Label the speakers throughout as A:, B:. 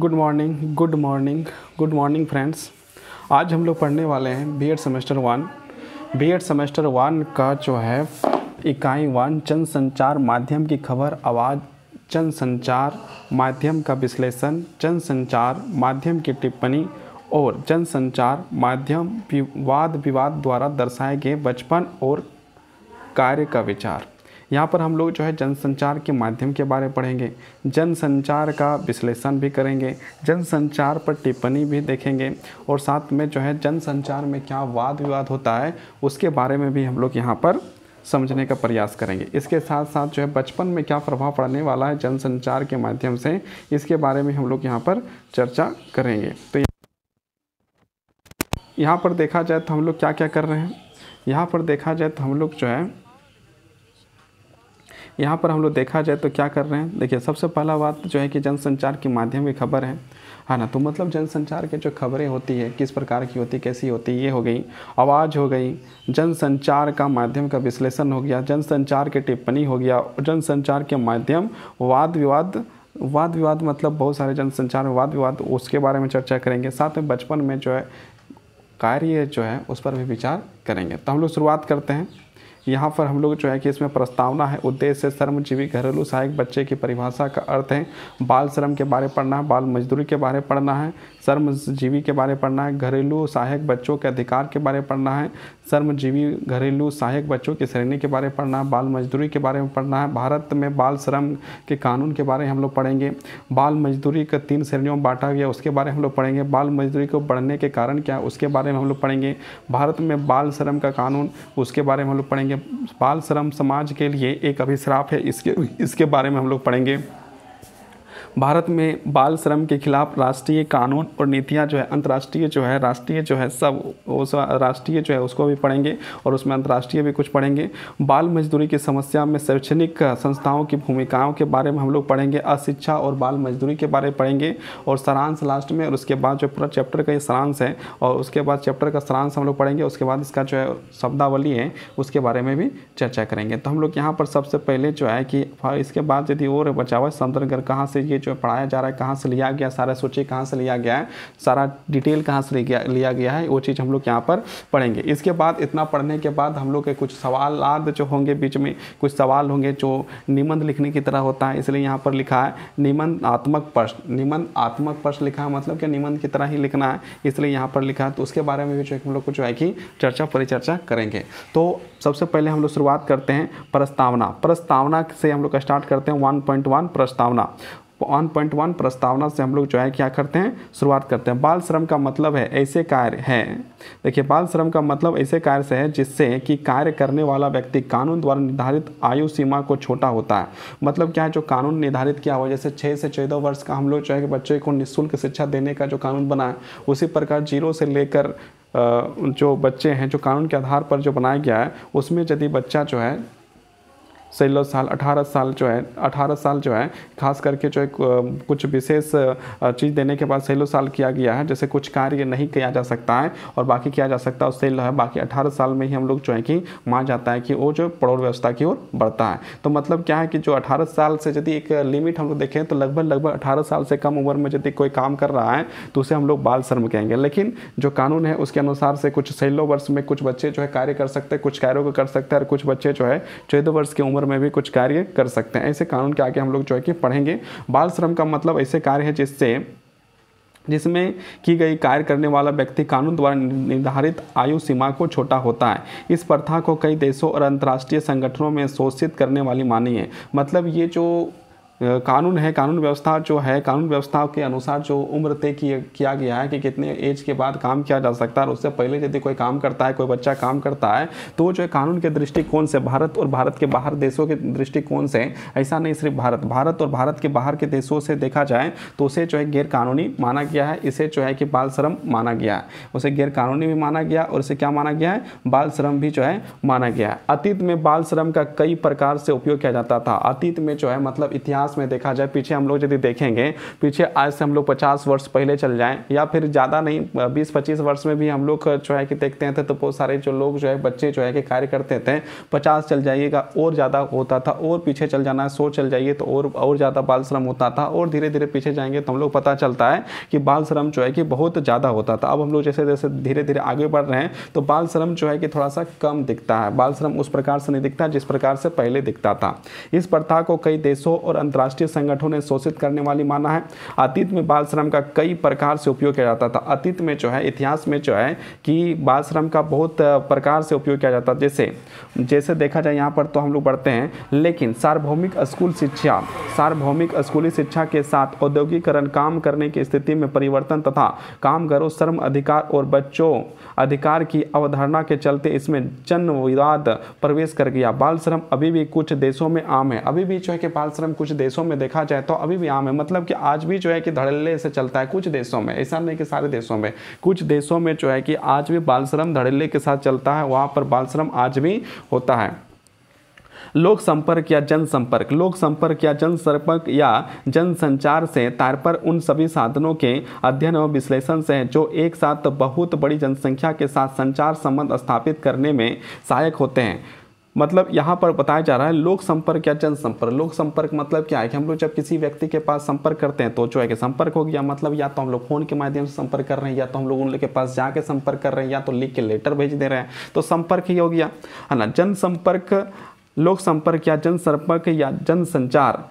A: good morning good morning good morning friends आज हम लोग पढ़ने वाले हैं B Ed semester one B Ed semester one का जो है इकाई वन चंद संचार माध्यम की खबर आवाज़ जन संचार माध्यम का विश्लेषण चंद संचार माध्यम की टिप्पणी और जन संचार माध्यम वाद विवाद द्वारा दर्शाए गए बचपन और कार्य का विचार यहाँ पर हम लोग जो है जनसंचार के माध्यम के बारे में पढ़ेंगे जनसंचार का विश्लेषण भी करेंगे जनसंचार पर टिप्पणी भी देखेंगे और साथ में जो है जनसंचार में क्या वाद विवाद होता है उसके बारे में भी हम लोग यहाँ पर समझने का प्रयास करेंगे इसके साथ साथ जो है बचपन में क्या प्रभाव पड़ने वाला है जनसंचार के माध्यम से इसके बारे में हम लोग यहाँ पर चर्चा करेंगे तो यहाँ पर देखा जाए तो हम लोग क्या क्या कर रहे हैं यहाँ पर देखा जाए तो हम लोग जो है यहाँ पर हम लोग देखा जाए तो क्या कर रहे हैं देखिए सबसे पहला बात जो है कि जनसंचार के माध्यम की खबर है है हाँ ना तो मतलब जनसंचार के जो खबरें होती है किस प्रकार की होती कैसी होती ये हो गई आवाज़ हो गई जनसंचार का माध्यम का विश्लेषण हो गया जनसंचार के टिप्पणी हो गया जनसंचार के माध्यम वाद विवाद वाद विवाद मतलब बहुत सारे जनसंचार में वाद विवाद उसके बारे में चर्चा करेंगे साथ में बचपन में जो है कार्य जो है उस पर भी विचार करेंगे तो हम लोग शुरुआत करते हैं यहाँ पर हम लोग जो है कि इसमें प्रस्तावना है उद्देश्य श्रमजीवी घरेलू सहायक बच्चे की परिभाषा का अर्थ है बाल श्रम के बारे पढ़ना है बाल मजदूरी के बारे पढ़ना है श्रमजीवी के बारे पढ़ना है घरेलू सहायक बच्चों के अधिकार के बारे पढ़ना है श्रमजीवी घरेलू सहायक बच्चों की श्रेणी के बारे में पढ़ना है बाल मजदूरी के बारे में पढ़ना है भारत में बाल श्रम के कानून के बारे में हम लोग पढ़ेंगे बाल मजदूरी का तीन श्रेणियों में बांटा गया उसके बारे में हम लोग पढ़ेंगे बाल मजदूरी को बढ़ने के कारण क्या उसके बारे में हम लोग पढ़ेंगे भारत में बाल श्रम का कानून उसके बारे में हम लोग पढ़ेंगे बाल श्रम समाज के लिए एक अभिश्राप है इसके इसके बारे में हम लोग पढ़ेंगे भारत में बाल श्रम के खिलाफ राष्ट्रीय कानून और नीतियाँ जो है अंतर्राष्ट्रीय जो है राष्ट्रीय जो है सब उस राष्ट्रीय जो है उसको भी पढ़ेंगे और उसमें अंतर्राष्ट्रीय भी कुछ पढ़ेंगे बाल मजदूरी की समस्या में शैक्षणिक संस्थाओं की भूमिकाओं के बारे में हम लोग पढ़ेंगे अशिक्षा और बाल मजदूरी के बारे में पढ़ेंगे और सारांश लास्ट में और उसके बाद जो पूरा चैप्टर का ये सारांश है और उसके बाद चैप्टर का सारांश हम लोग पढ़ेंगे उसके बाद इसका जो है शब्दावली है उसके बारे में भी चर्चा करेंगे तो हम लोग यहाँ पर सबसे पहले जो है कि इसके बाद यदि और बचावा संदर्भ कहाँ से ये जो पढ़ाया जा रहा है कहाँ से लिया गया सारा सोचे कहाँ से लिया गया है सारा डिटेल कहाँ से लिया गया है वो चीज़ हम लोग यहाँ पर पढ़ेंगे इसके बाद इतना पढ़ने के बाद हम लोग के कुछ सवाल जो होंगे बीच में कुछ सवाल होंगे जो निबंध लिखने की तरह होता है इसलिए यहाँ पर लिखा है निबंधात्मक प्रश्न आत्मक प्रश्न लिखा है मतलब कि निबंध की तरह ही लिखना है इसलिए यहाँ पर लिखा है तो उसके बारे में भी जो हम लोग को जो है कि चर्चा परिचर्चा करेंगे तो सबसे पहले हम लोग शुरुआत करते हैं प्रस्तावना प्रस्तावना से हम लोग स्टार्ट करते हैं 1.1 प्रस्तावना वन पॉइंट वन प्रस्तावना से हम लोग जो है क्या करते हैं शुरुआत करते हैं बाल श्रम का मतलब है ऐसे कार्य है देखिए बाल श्रम का मतलब ऐसे कार्य से है जिससे कि कार्य करने वाला व्यक्ति कानून द्वारा निर्धारित आयु सीमा को छोटा होता है मतलब क्या है जो कानून निर्धारित किया हुआ जैसे छः से चौदह वर्ष का हम लोग जो है कि बच्चे को निःशुल्क शिक्षा देने का जो कानून बना है उसी प्रकार जीरो से लेकर जो बच्चे हैं जो कानून के आधार पर जो बनाया गया है उसमें यदि बच्चा जो है सोलह साल अठारह साल जो है अठारह साल जो है खास करके जो है कुछ विशेष चीज़ देने के बाद सोलह साल किया गया है जैसे कुछ कार्य नहीं किया जा सकता है और बाकी किया जा सकता है उससे है बाकी अठारह साल में ही हम लोग जो है कि मान जाता है कि वो जो पड़ोर व्यवस्था की ओर बढ़ता है तो मतलब क्या है कि जो अठारह साल से यदि एक लिमिट हम लोग देखें तो लगभग लगभग अठारह साल से कम उम्र में यदि कोई काम कर रहा है तो उसे हम लोग बाल श्रम कहेंगे लेकिन जो कानून है उसके अनुसार से कुछ सोलह वर्ष में कुछ बच्चे जो है कार्य कर सकते हैं कुछ कार्यों को कर सकते हैं और कुछ बच्चे जो है चौदह वर्ष की उम्र क्षेत्र में भी कुछ कार्य कर सकते हैं ऐसे कानून के आगे हम लोग जो है कि पढ़ेंगे बाल श्रम का मतलब ऐसे कार्य है जिससे जिसमें की गई कार्य करने वाला व्यक्ति कानून द्वारा निर्धारित आयु सीमा को छोटा होता है इस प्रथा को कई देशों और अंतर्राष्ट्रीय संगठनों में शोषित करने वाली मानी है मतलब ये जो कानून है कानून व्यवस्था जो है कानून व्यवस्था के अनुसार जो उम्र तय किया गया है कि कितने एज के बाद काम किया जा सकता है और उससे पहले यदि कोई काम करता है कोई बच्चा काम करता है तो जो है कानून के दृष्टिकोण से भारत और भारत के बाहर देशों के दृष्टिकोण से ऐसा नहीं सिर्फ भारत भारत और भारत के बाहर के देशों से देखा जाए तो उसे जो है गैरकानूनी माना गया है इसे जो है कि बाल श्रम माना गया है उसे गैरकानूनी भी माना गया और इसे क्या माना गया है बाल श्रम भी जो है माना गया है अतीत में बाल श्रम का कई प्रकार से उपयोग किया जाता था अतीत में जो है मतलब इतिहास इतिहास में देखा जाए पीछे हम लोग यदि देखेंगे पीछे आज से हम लोग पचास वर्ष पहले चल जाएँ या फिर ज़्यादा नहीं बीस पच्चीस वर्ष में भी हम लोग जो है कि देखते थे तो, तो बहुत सारे जो लोग जो है बच्चे जो है कि कार्य करते थे पचास चल जाइएगा और ज़्यादा होता था और पीछे चल जाना सौ चल जाइए तो और और ज़्यादा बाल श्रम होता था और धीरे धीरे पीछे जाएंगे तो हम लोग पता चलता है कि बाल श्रम जो है कि बहुत ज़्यादा होता था अब हम लोग जैसे जैसे धीरे धीरे आगे बढ़ रहे हैं तो बाल श्रम जो है कि थोड़ा सा कम दिखता है बाल श्रम उस प्रकार से नहीं दिखता जिस प्रकार से पहले दिखता था इस प्रथा को कई देशों और अंतर अंतर्राष्ट्रीय संगठनों ने शोषित करने वाली माना है अतीत में बाल श्रम का कई प्रकार से उपयोग किया जाता था अतीत में जो है इतिहास में जो है कि बाल श्रम का बहुत प्रकार से उपयोग किया जाता जैसे जैसे देखा जाए यहाँ पर तो हम लोग पढ़ते हैं लेकिन सार्वभौमिक स्कूल शिक्षा सार्वभौमिक स्कूली शिक्षा के साथ औद्योगिकरण काम करने की स्थिति में परिवर्तन तथा कामगारों श्रम अधिकार और बच्चों अधिकार की अवधारणा के चलते इसमें जन विवाद प्रवेश कर गया बाल श्रम अभी भी कुछ देशों में आम है अभी भी जो है कि बाल श्रम कुछ देश देशों में देखा जाए तो अभी भी आम है मतलब कि आज भी जो है कि धड़ल्ले से चलता है कुछ देशों में ऐसा नहीं कि सारे देशों में कुछ देशों में जो है कि आज भी बाल श्रम धड़ल्ले के साथ चलता है वहाँ पर बाल श्रम आज भी होता है लोक संपर्क या जनसंपर्क लोक संपर्क या जनसंपर्क या जनसंचार से तारपर उन सभी साधनों के अध्ययन और विश्लेषण से जो एक साथ बहुत बड़ी जनसंख्या के साथ संचार संबंध स्थापित करने में सहायक होते हैं मतलब यहाँ पर बताया जा रहा है लोक संपर्क या जनसंपर्क लोक संपर्क मतलब क्या है कि हम लोग जब किसी व्यक्ति के पास संपर्क करते हैं तो जो है कि संपर्क हो गया मतलब या तो हम लोग फ़ोन के माध्यम से संपर्क कर रहे हैं या तो हम लोग उन लोग के पास जाके संपर्क कर रहे हैं या तो लिख के लेटर भेज दे रहे हैं तो संपर्क ही हो गया है ना जनसंपर्क लोक संपर्क या जनसंपर्क या जनसंचार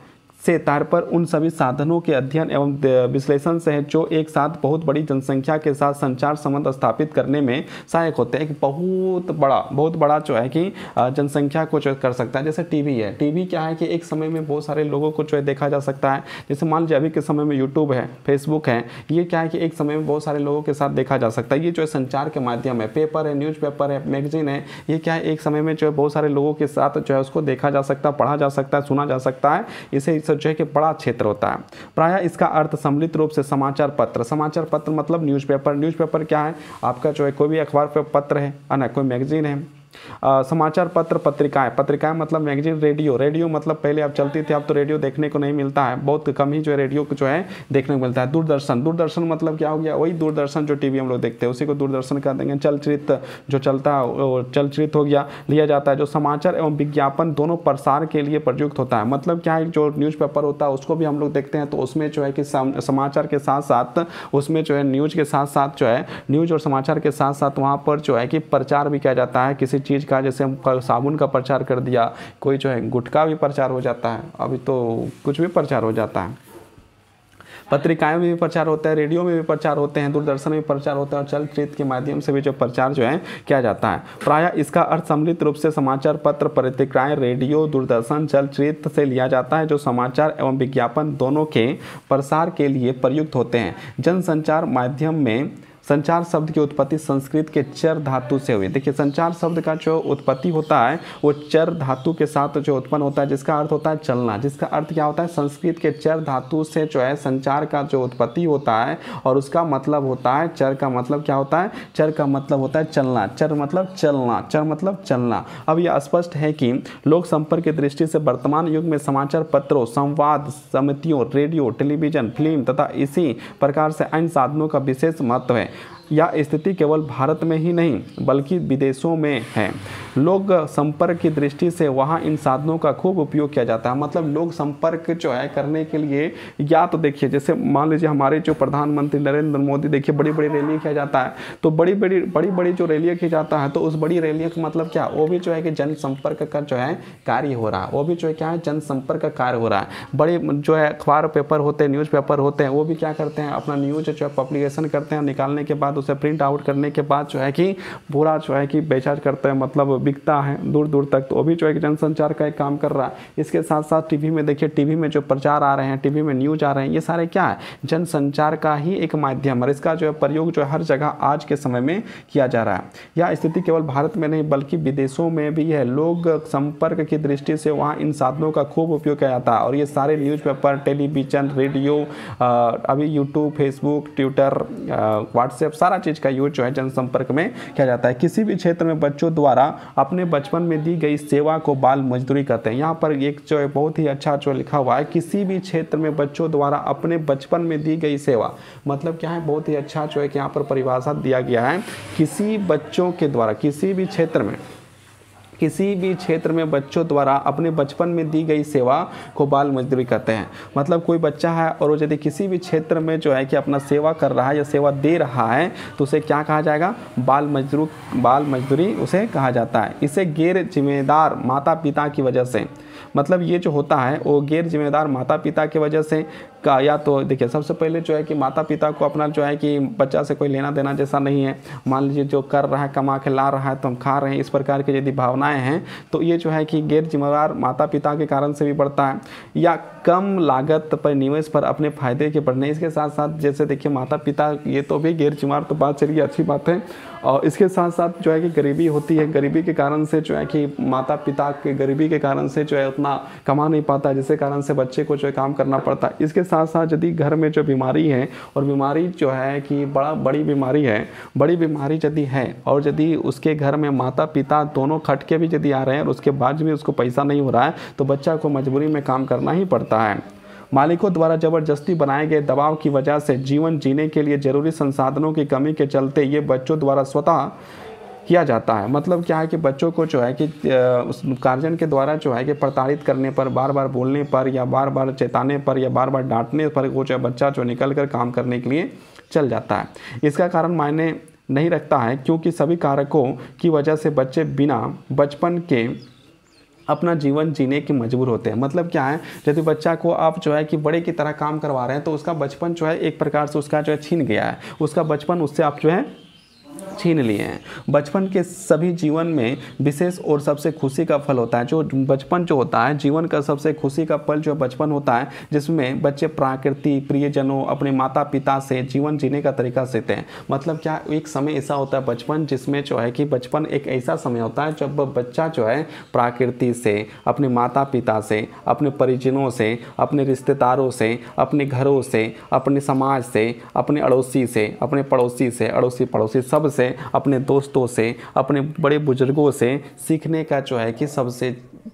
A: से तार पर उन सभी साधनों के अध्ययन एवं विश्लेषण से है जो एक साथ बहुत बड़ी जनसंख्या के साथ संचार संबंध स्थापित करने में सहायक होते हैं कि बहुत बड़ा बहुत बड़ा जो है कि जनसंख्या को जो कर सकता है जैसे टीवी है टीवी क्या है कि एक समय में बहुत सारे लोगों को जो है देखा जा सकता है जैसे मान लीजिए अभी के समय में यूट्यूब है फेसबुक है ये क्या है कि एक समय में बहुत सारे लोगों के साथ देखा जा सकता है ये जो है संचार के माध्यम है पेपर है न्यूज़पेपर है मैगजीन है ये क्या है एक समय में जो है बहुत सारे लोगों के साथ जो है उसको देखा जा सकता है पढ़ा जा सकता है सुना जा सकता है इसे क्षेत्र जो है कि बड़ा क्षेत्र होता है प्रायः इसका अर्थ सम्मिलित रूप से समाचार पत्र समाचार पत्र मतलब न्यूज़पेपर न्यूज़पेपर क्या है आपका जो है कोई भी अखबार पत्र है ना कोई मैगजीन है समाचार पत्र पत्रिकाएं पत्रिकाएं मतलब मैगजीन रेडियो रेडियो मतलब पहले आप चलती थी अब तो रेडियो देखने को नहीं मिलता है बहुत कम ही जो है रेडियो जो है देखने को मिलता है दूरदर्शन दूरदर्शन मतलब क्या हो गया वही दूरदर्शन जो टीवी हम लोग देखते हैं उसी को दूरदर्शन कर देंगे चलचित्र जो चलता है वो चलचित्र हो गया लिया जाता है जो समाचार एवं विज्ञापन दोनों प्रसार के लिए प्रयुक्त होता है मतलब क्या है जो पेपर होता है उसको भी हम लोग देखते हैं तो उसमें जो है कि समाचार के साथ साथ उसमें जो है न्यूज़ के साथ साथ जो है न्यूज़ और समाचार के साथ साथ वहाँ पर जो है कि प्रचार भी किया जाता है किसी चीज़ का जैसे हम साबुन का प्रचार कर दिया कोई जो है गुटखा भी प्रचार हो जाता है अभी तो कुछ भी प्रचार हो जाता है पत्रिकाएं में भी प्रचार होता है रेडियो में भी प्रचार होते हैं दूरदर्शन में प्रचार होता है और चलचित्र के माध्यम से भी जो प्रचार जो है किया जाता है प्रायः इसका अर्थ सम्मिलित रूप से समाचार पत्र पत्रिकाएं रेडियो दूरदर्शन चलचित्र से लिया जाता है जो समाचार एवं विज्ञापन दोनों के प्रसार के लिए प्रयुक्त होते हैं जनसंचार माध्यम में संचार शब्द की उत्पत्ति संस्कृत के चर धातु से हुई देखिए संचार शब्द का जो उत्पत्ति होता है वो चर धातु के साथ जो उत्पन्न होता है जिसका अर्थ होता है चलना जिसका अर्थ क्या होता है संस्कृत के चर धातु से जो है संचार का जो उत्पत्ति होता है और उसका मतलब होता है चर का मतलब क्या होता है चर का मतलब होता है चलना चर मतलब चलना चर मतलब चलना अब यह स्पष्ट है कि लोक संपर्क की दृष्टि से वर्तमान युग में समाचार पत्रों संवाद समितियों रेडियो टेलीविजन फिल्म तथा इसी प्रकार से अन्य साधनों का विशेष महत्व है यह स्थिति केवल भारत में ही नहीं बल्कि विदेशों में है लोग संपर्क की दृष्टि से वहाँ इन साधनों का खूब उपयोग किया जाता है मतलब लोग संपर्क जो है करने के लिए या तो देखिए जैसे मान लीजिए हमारे जो प्रधानमंत्री नरेंद्र मोदी देखिए बड़ी बड़ी रैलियाँ किया जाता है तो बड़ी बड़ी बड़ी बड़ी जो रैलियाँ की जाता है तो उस बड़ी रैलियों का मतलब क्या वो भी जो है कि जनसंपर्क का जो है कार्य हो रहा है वो भी जो है क्या है जनसंपर्क का कार्य हो रहा है बड़े जो है अखबार पेपर होते हैं न्यूज़ पेपर होते हैं वो भी क्या करते हैं अपना न्यूज़ जो है पब्लिकेशन करते हैं निकालने के बाद बाद उसे प्रिंट आउट करने के बाद जो है कि पूरा जो है कि बेचा करता है मतलब बिकता है दूर दूर तक तो वो भी जो है कि जनसंचार का एक काम कर रहा है इसके साथ साथ टीवी में देखिए टीवी में जो प्रचार आ रहे हैं टीवी में न्यूज आ रहे हैं ये सारे क्या है जनसंचार का ही एक माध्यम और इसका जो है प्रयोग जो है हर जगह आज के समय में किया जा रहा है यह स्थिति केवल भारत में नहीं बल्कि विदेशों में भी है लोग संपर्क की दृष्टि से वहाँ इन साधनों का खूब उपयोग किया जाता है और ये सारे न्यूज़पेपर टेलीविज़न रेडियो अभी यूट्यूब फेसबुक ट्विटर व्हाट्सएप सारा चीज़ का यूज जो है जनसंपर्क में किया जाता है किसी भी क्षेत्र में बच्चों द्वारा अपने बचपन में दी गई सेवा को बाल मजदूरी कहते हैं यहाँ पर एक जो है बहुत ही अच्छा जो लिखा हुआ है किसी भी क्षेत्र में बच्चों द्वारा अपने बचपन में दी गई सेवा मतलब क्या है बहुत ही अच्छा जो है कि यहाँ पर परिभाषा दिया गया है किसी बच्चों के द्वारा किसी भी क्षेत्र में किसी भी क्षेत्र में बच्चों द्वारा अपने बचपन में दी गई सेवा को बाल मजदूरी कहते हैं मतलब कोई बच्चा है और वो यदि किसी भी क्षेत्र में जो है कि अपना सेवा कर रहा है या सेवा दे रहा है तो उसे क्या कहा जाएगा बाल मजदूर बाल मजदूरी उसे कहा जाता है इसे गैर जिम्मेदार माता पिता की वजह से मतलब ये जो होता है वो गैर जिम्मेदार माता पिता की वजह से का या तो देखिए सबसे पहले जो है कि माता पिता को अपना जो है कि बच्चा से कोई लेना देना जैसा नहीं है मान लीजिए जो कर रहा है कमा के ला रहा है तो हम खा रहे हैं इस प्रकार की यदि भावनाएँ हैं तो ये जो है कि गैर जिम्मेवार माता पिता के कारण से भी बढ़ता है या कम लागत पर निवेश पर अपने फ़ायदे के बढ़ने इसके साथ साथ जैसे देखिए माता पिता ये तो भी गैर जिम्मेवार तो बात चलिए अच्छी बात है और इसके साथ साथ जो है कि गरीबी होती है गरीबी के कारण से जो है कि माता पिता के गरीबी के कारण से जो है उतना कमा नहीं पाता जिसके कारण से बच्चे को जो है काम करना पड़ता है इसके साथ साथ साथ यदि घर में जो बीमारी है और बीमारी जो है कि बड़ा बड़ी बीमारी है बड़ी बीमारी यदि है और यदि उसके घर में माता पिता दोनों खटके भी यदि आ रहे हैं और उसके बाद भी उसको पैसा नहीं हो रहा है तो बच्चा को मजबूरी में काम करना ही पड़ता है मालिकों द्वारा जबरदस्ती बनाए गए दबाव की वजह से जीवन जीने के लिए जरूरी संसाधनों की कमी के चलते ये बच्चों द्वारा स्वतः किया जाता है मतलब क्या है कि बच्चों को जो है कि उस गार्जियन के द्वारा जो है कि प्रताड़ित करने पर बार बार बोलने पर या बार बार चेताने पर या बार बार डांटने पर वो जो बच्चा जो निकल कर काम करने के लिए चल जाता है इसका कारण मायने नहीं रखता है क्योंकि सभी कारकों की वजह से बच्चे बिना बचपन के अपना जीवन जीने की मजबूर होते हैं मतलब क्या है यदि बच्चा को आप जो है कि बड़े की तरह काम करवा रहे हैं तो उसका बचपन जो है एक प्रकार से उसका जो है छीन गया है उसका बचपन उससे आप जो है छीन लिए हैं बचपन के सभी जीवन में विशेष और सबसे खुशी का फल होता है जो बचपन जो होता है जीवन का सबसे खुशी का फल जो बचपन होता है जिसमें बच्चे प्रकृति प्रियजनों अपने माता पिता से जीवन जीने का तरीका सीखते हैं मतलब क्या एक समय ऐसा होता है बचपन जिसमें जो है कि बचपन एक ऐसा समय होता है जब बच्चा जो है प्राकृति से अपने माता पिता से अपने परिजनों से अपने रिश्तेदारों से अपने घरों से अपने समाज से अपने अड़ोसी से अपने पड़ोसी से अड़ोसी पड़ोसी सब सबसे अपने दोस्तों से अपने बड़े बुजुर्गों से सीखने का जो है कि सबसे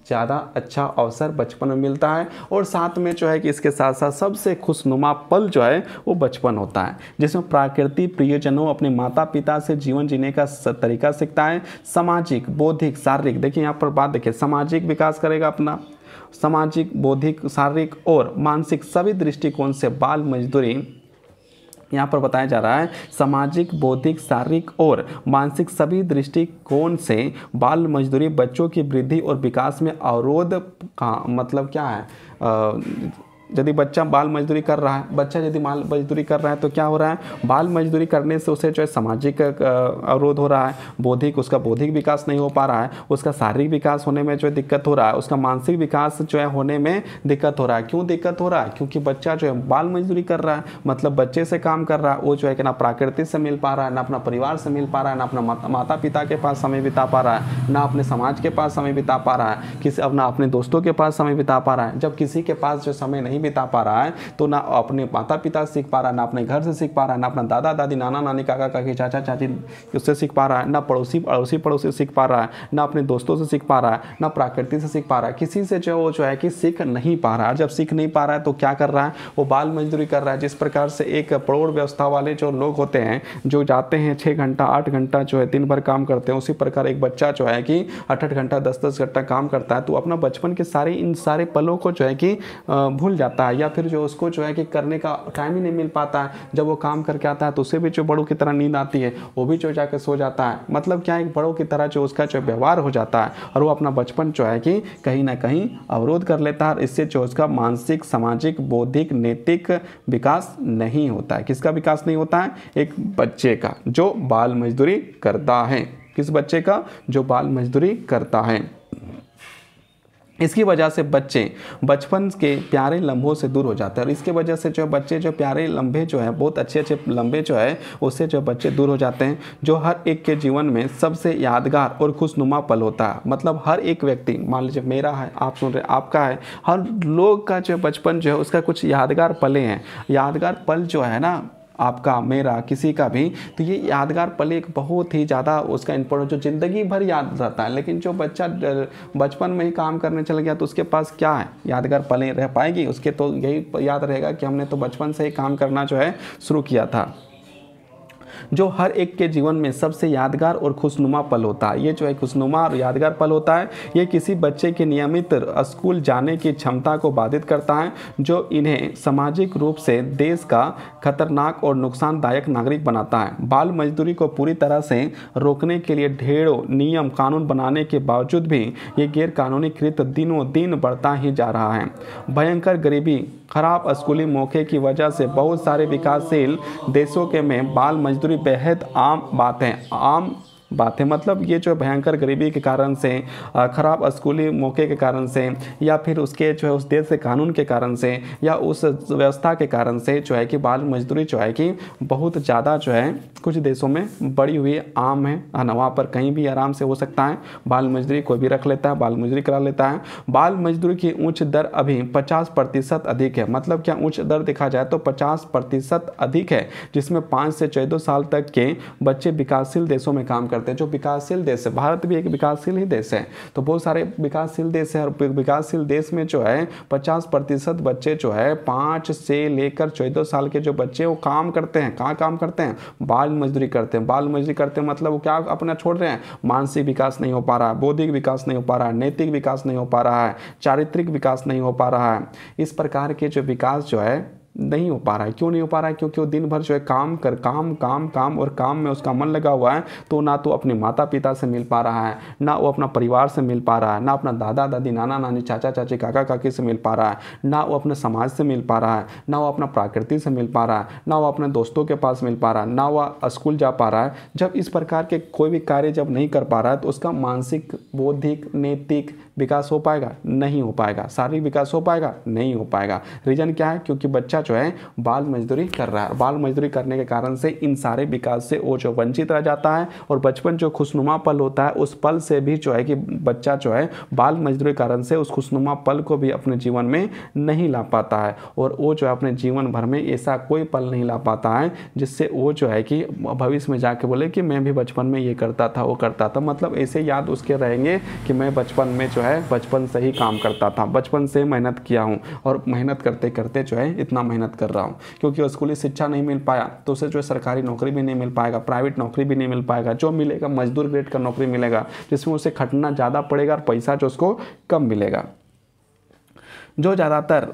A: ज़्यादा अच्छा अवसर बचपन में मिलता है और साथ में जो है कि इसके साथ साथ सबसे खुशनुमा पल जो है वो बचपन होता है जिसमें प्राकृतिक प्रियजनों अपने माता पिता से जीवन जीने का तरीका सीखता है सामाजिक बौद्धिक शारीरिक देखिए यहाँ पर बात देखिए सामाजिक विकास करेगा अपना सामाजिक बौद्धिक शारीरिक और मानसिक सभी दृष्टिकोण से बाल मजदूरी यहाँ पर बताया जा रहा है सामाजिक बौद्धिक शारीरिक और मानसिक सभी दृष्टिकोण से बाल मजदूरी बच्चों की वृद्धि और विकास में अवरोध का मतलब क्या है आ, यदि बच्चा बाल मजदूरी कर रहा है बच्चा यदि बाल मजदूरी कर रहा है तो क्या हो रहा है बाल मजदूरी करने से उसे जो है सामाजिक अवरोध हो रहा है बौद्धिक उसका बौद्धिक विकास नहीं हो पा रहा है उसका शारीरिक विकास होने में जो है दिक्कत हो रहा है उसका मानसिक विकास जो है होने में दिक्कत हो रहा है क्यों दिक्कत हो रहा है क्योंकि बच्चा जो है बाल मजदूरी कर रहा है मतलब बच्चे से काम कर रहा है वो जो है कि ना प्राकृतिक से मिल पा रहा है ना अपना परिवार से मिल पा रहा है ना अपना माता पिता के पास समय बिता पा रहा है ना अपने समाज के पास समय बिता पा रहा है किसी अपना अपने दोस्तों के पास समय बिता पा रहा है जब किसी के पास जो समय नहीं नहीं बिता पा रहा है तो ना अपने माता पिता सीख पा रहा है ना अपने घर से सीख पा रहा है ना अपना दादा दादी नाना नानी काका काकी चाचा चाची उससे सीख पा रहा है ना पड़ोसी पड़ोसी पड़ोसी सीख पा रहा है ना अपने दोस्तों से सीख पा रहा है ना प्रकृति से सीख पा रहा है किसी से जो जो है कि सीख नहीं पा रहा है जब सीख नहीं पा रहा है तो क्या कर रहा है वो बाल मजदूरी कर रहा है जिस प्रकार से एक प्रौढ़ व्यवस्था वाले जो लोग होते हैं जो जाते हैं छः घंटा आठ घंटा जो है दिन भर काम करते हैं उसी प्रकार एक बच्चा जो है कि अठ आठ घंटा दस दस घंटा काम करता है तो अपना बचपन के सारे इन सारे पलों को जो है कि भूल जाता जाता है या फिर जो उसको जो है कि करने का टाइम ही नहीं मिल पाता है जब वो काम करके आता है तो उसे भी जो बड़ों की तरह नींद आती है वो भी जो जाकर सो जाता है मतलब क्या एक बड़ों की तरह जो उसका जो व्यवहार हो जाता है और वो अपना बचपन जो है कि कहीं ना कहीं अवरोध कर लेता है और इससे जो उसका मानसिक सामाजिक बौद्धिक नैतिक विकास नहीं होता है किसका विकास नहीं होता है एक बच्चे का जो बाल मजदूरी करता है किस बच्चे का जो बाल मजदूरी करता है इसकी वजह से बच्चे बचपन के प्यारे लम्हों से दूर हो जाते हैं और इसके वजह से जो बच्चे जो प्यारे लम्बे जो हैं बहुत अच्छे अच्छे लम्बे जो है उससे जो बच्चे दूर हो जाते हैं जो हर एक के जीवन में सबसे यादगार और खुशनुमा पल होता है मतलब हर एक व्यक्ति मान लीजिए मेरा है आप सुन रहे आपका है हर लोग का जो बचपन जो है उसका कुछ यादगार पले हैं यादगार पल जो है ना आपका मेरा किसी का भी तो ये यादगार पल एक बहुत ही ज़्यादा उसका इम्पोर्टेंट जो ज़िंदगी भर याद रहता है लेकिन जो बच्चा बचपन में ही काम करने चला गया तो उसके पास क्या है यादगार पलें रह पाएगी उसके तो यही याद रहेगा कि हमने तो बचपन से ही काम करना जो है शुरू किया था जो हर एक के जीवन में सबसे यादगार और खुशनुमा पल होता है ये जो है खुशनुमा और यादगार पल होता है ये किसी बच्चे के नियमित स्कूल जाने की क्षमता को बाधित करता है जो इन्हें सामाजिक रूप से देश का खतरनाक और नुकसानदायक नागरिक बनाता है बाल मजदूरी को पूरी तरह से रोकने के लिए ढेरों नियम कानून बनाने के बावजूद भी ये गैरकानूनी कृत दिनों दिन बढ़ता ही जा रहा है भयंकर गरीबी खराब स्कूली मौके की वजह से बहुत सारे विकासशील देशों के में बाल मजदूरी बेहद आम बातें आम बात है मतलब ये जो भयंकर गरीबी के कारण से ख़राब स्कूली मौके के कारण से या फिर उसके जो है उस देश के कानून के कारण से या उस व्यवस्था के कारण से जो है कि बाल मजदूरी जो है कि बहुत ज़्यादा जो है कुछ देशों में बढ़ी हुई आम है न वहाँ पर कहीं भी आराम से हो सकता है बाल मजदूरी कोई भी रख लेता है बाल मजदूरी करा लेता है बाल मजदूरी की उच्च दर अभी पचास प्रतिशत अधिक है मतलब क्या उच्च दर देखा जाए तो पचास प्रतिशत अधिक है जिसमें पाँच से चौदह साल तक के बच्चे विकासशील देशों में काम करते करते हैं जो विकासशील देश है भारत भी एक विकासशील ही देश है तो बहुत सारे विकासशील देश है और विकासशील देश में जो है पचास प्रतिशत बच्चे जो है पाँच से लेकर चौदह साल के जो बच्चे वो काम करते हैं कहाँ काम करते हैं बाल मजदूरी करते हैं बाल मजदूरी करते हैं मतलब वो क्या अपना छोड़ रहे हैं मानसिक विकास नहीं हो पा रहा है बौद्धिक विकास नहीं हो पा रहा है नैतिक विकास नहीं हो पा रहा है चारित्रिक विकास नहीं हो पा रहा है इस प्रकार के जो विकास जो है नहीं हो पा रहा है क्यों नहीं हो पा रहा है क्योंकि वो दिन भर जो है काम कर काम काम काम और काम में उसका मन लगा हुआ है तो ना तो अपने माता पिता से मिल पा रहा है ना वो अपना परिवार से मिल पा रहा है ना अपना दादा दादी नाना नानी चाचा चाची काका काकी से मिल पा रहा है ना वो अपने समाज से मिल पा रहा है ना वो अपना प्रकृति से मिल पा रहा है ना वो अपने दोस्तों के पास मिल पा रहा है ना वह स्कूल जा पा रहा है जब इस प्रकार के कोई भी कार्य जब नहीं कर पा रहा है तो उसका मानसिक बौद्धिक नैतिक विकास हो पाएगा नहीं हो पाएगा शारीरिक विकास हो पाएगा नहीं हो पाएगा रीज़न क्या है क्योंकि बच्चा जो है बाल मजदूरी कर रहा है बाल मजदूरी करने के कारण से इन सारे विकास से वो जो वंचित रह जाता है और बचपन जो खुशनुमा पल होता है उस पल से भी जो है कि बच्चा जो है बाल मजदूरी कारण से उस खुशनुमा पल को भी अपने जीवन में नहीं ला पाता है और वो जो है अपने जीवन भर में ऐसा कोई पल नहीं ला पाता है जिससे वो जो है कि भविष्य में जाके बोले कि मैं भी बचपन में ये करता था वो करता था मतलब ऐसे याद उसके रहेंगे कि मैं बचपन में जो है बचपन से ही काम करता था बचपन से मेहनत किया हूँ और मेहनत करते करते जो है इतना मेहनत कर रहा हूँ क्योंकि स्कूली शिक्षा नहीं मिल पाया तो उसे जो है सरकारी नौकरी भी नहीं मिल पाएगा प्राइवेट नौकरी भी नहीं मिल पाएगा जो मिलेगा मजदूर ग्रेड का नौकरी मिलेगा जिसमें उसे खटना ज़्यादा पड़ेगा और पैसा जो उसको कम मिलेगा जो ज़्यादातर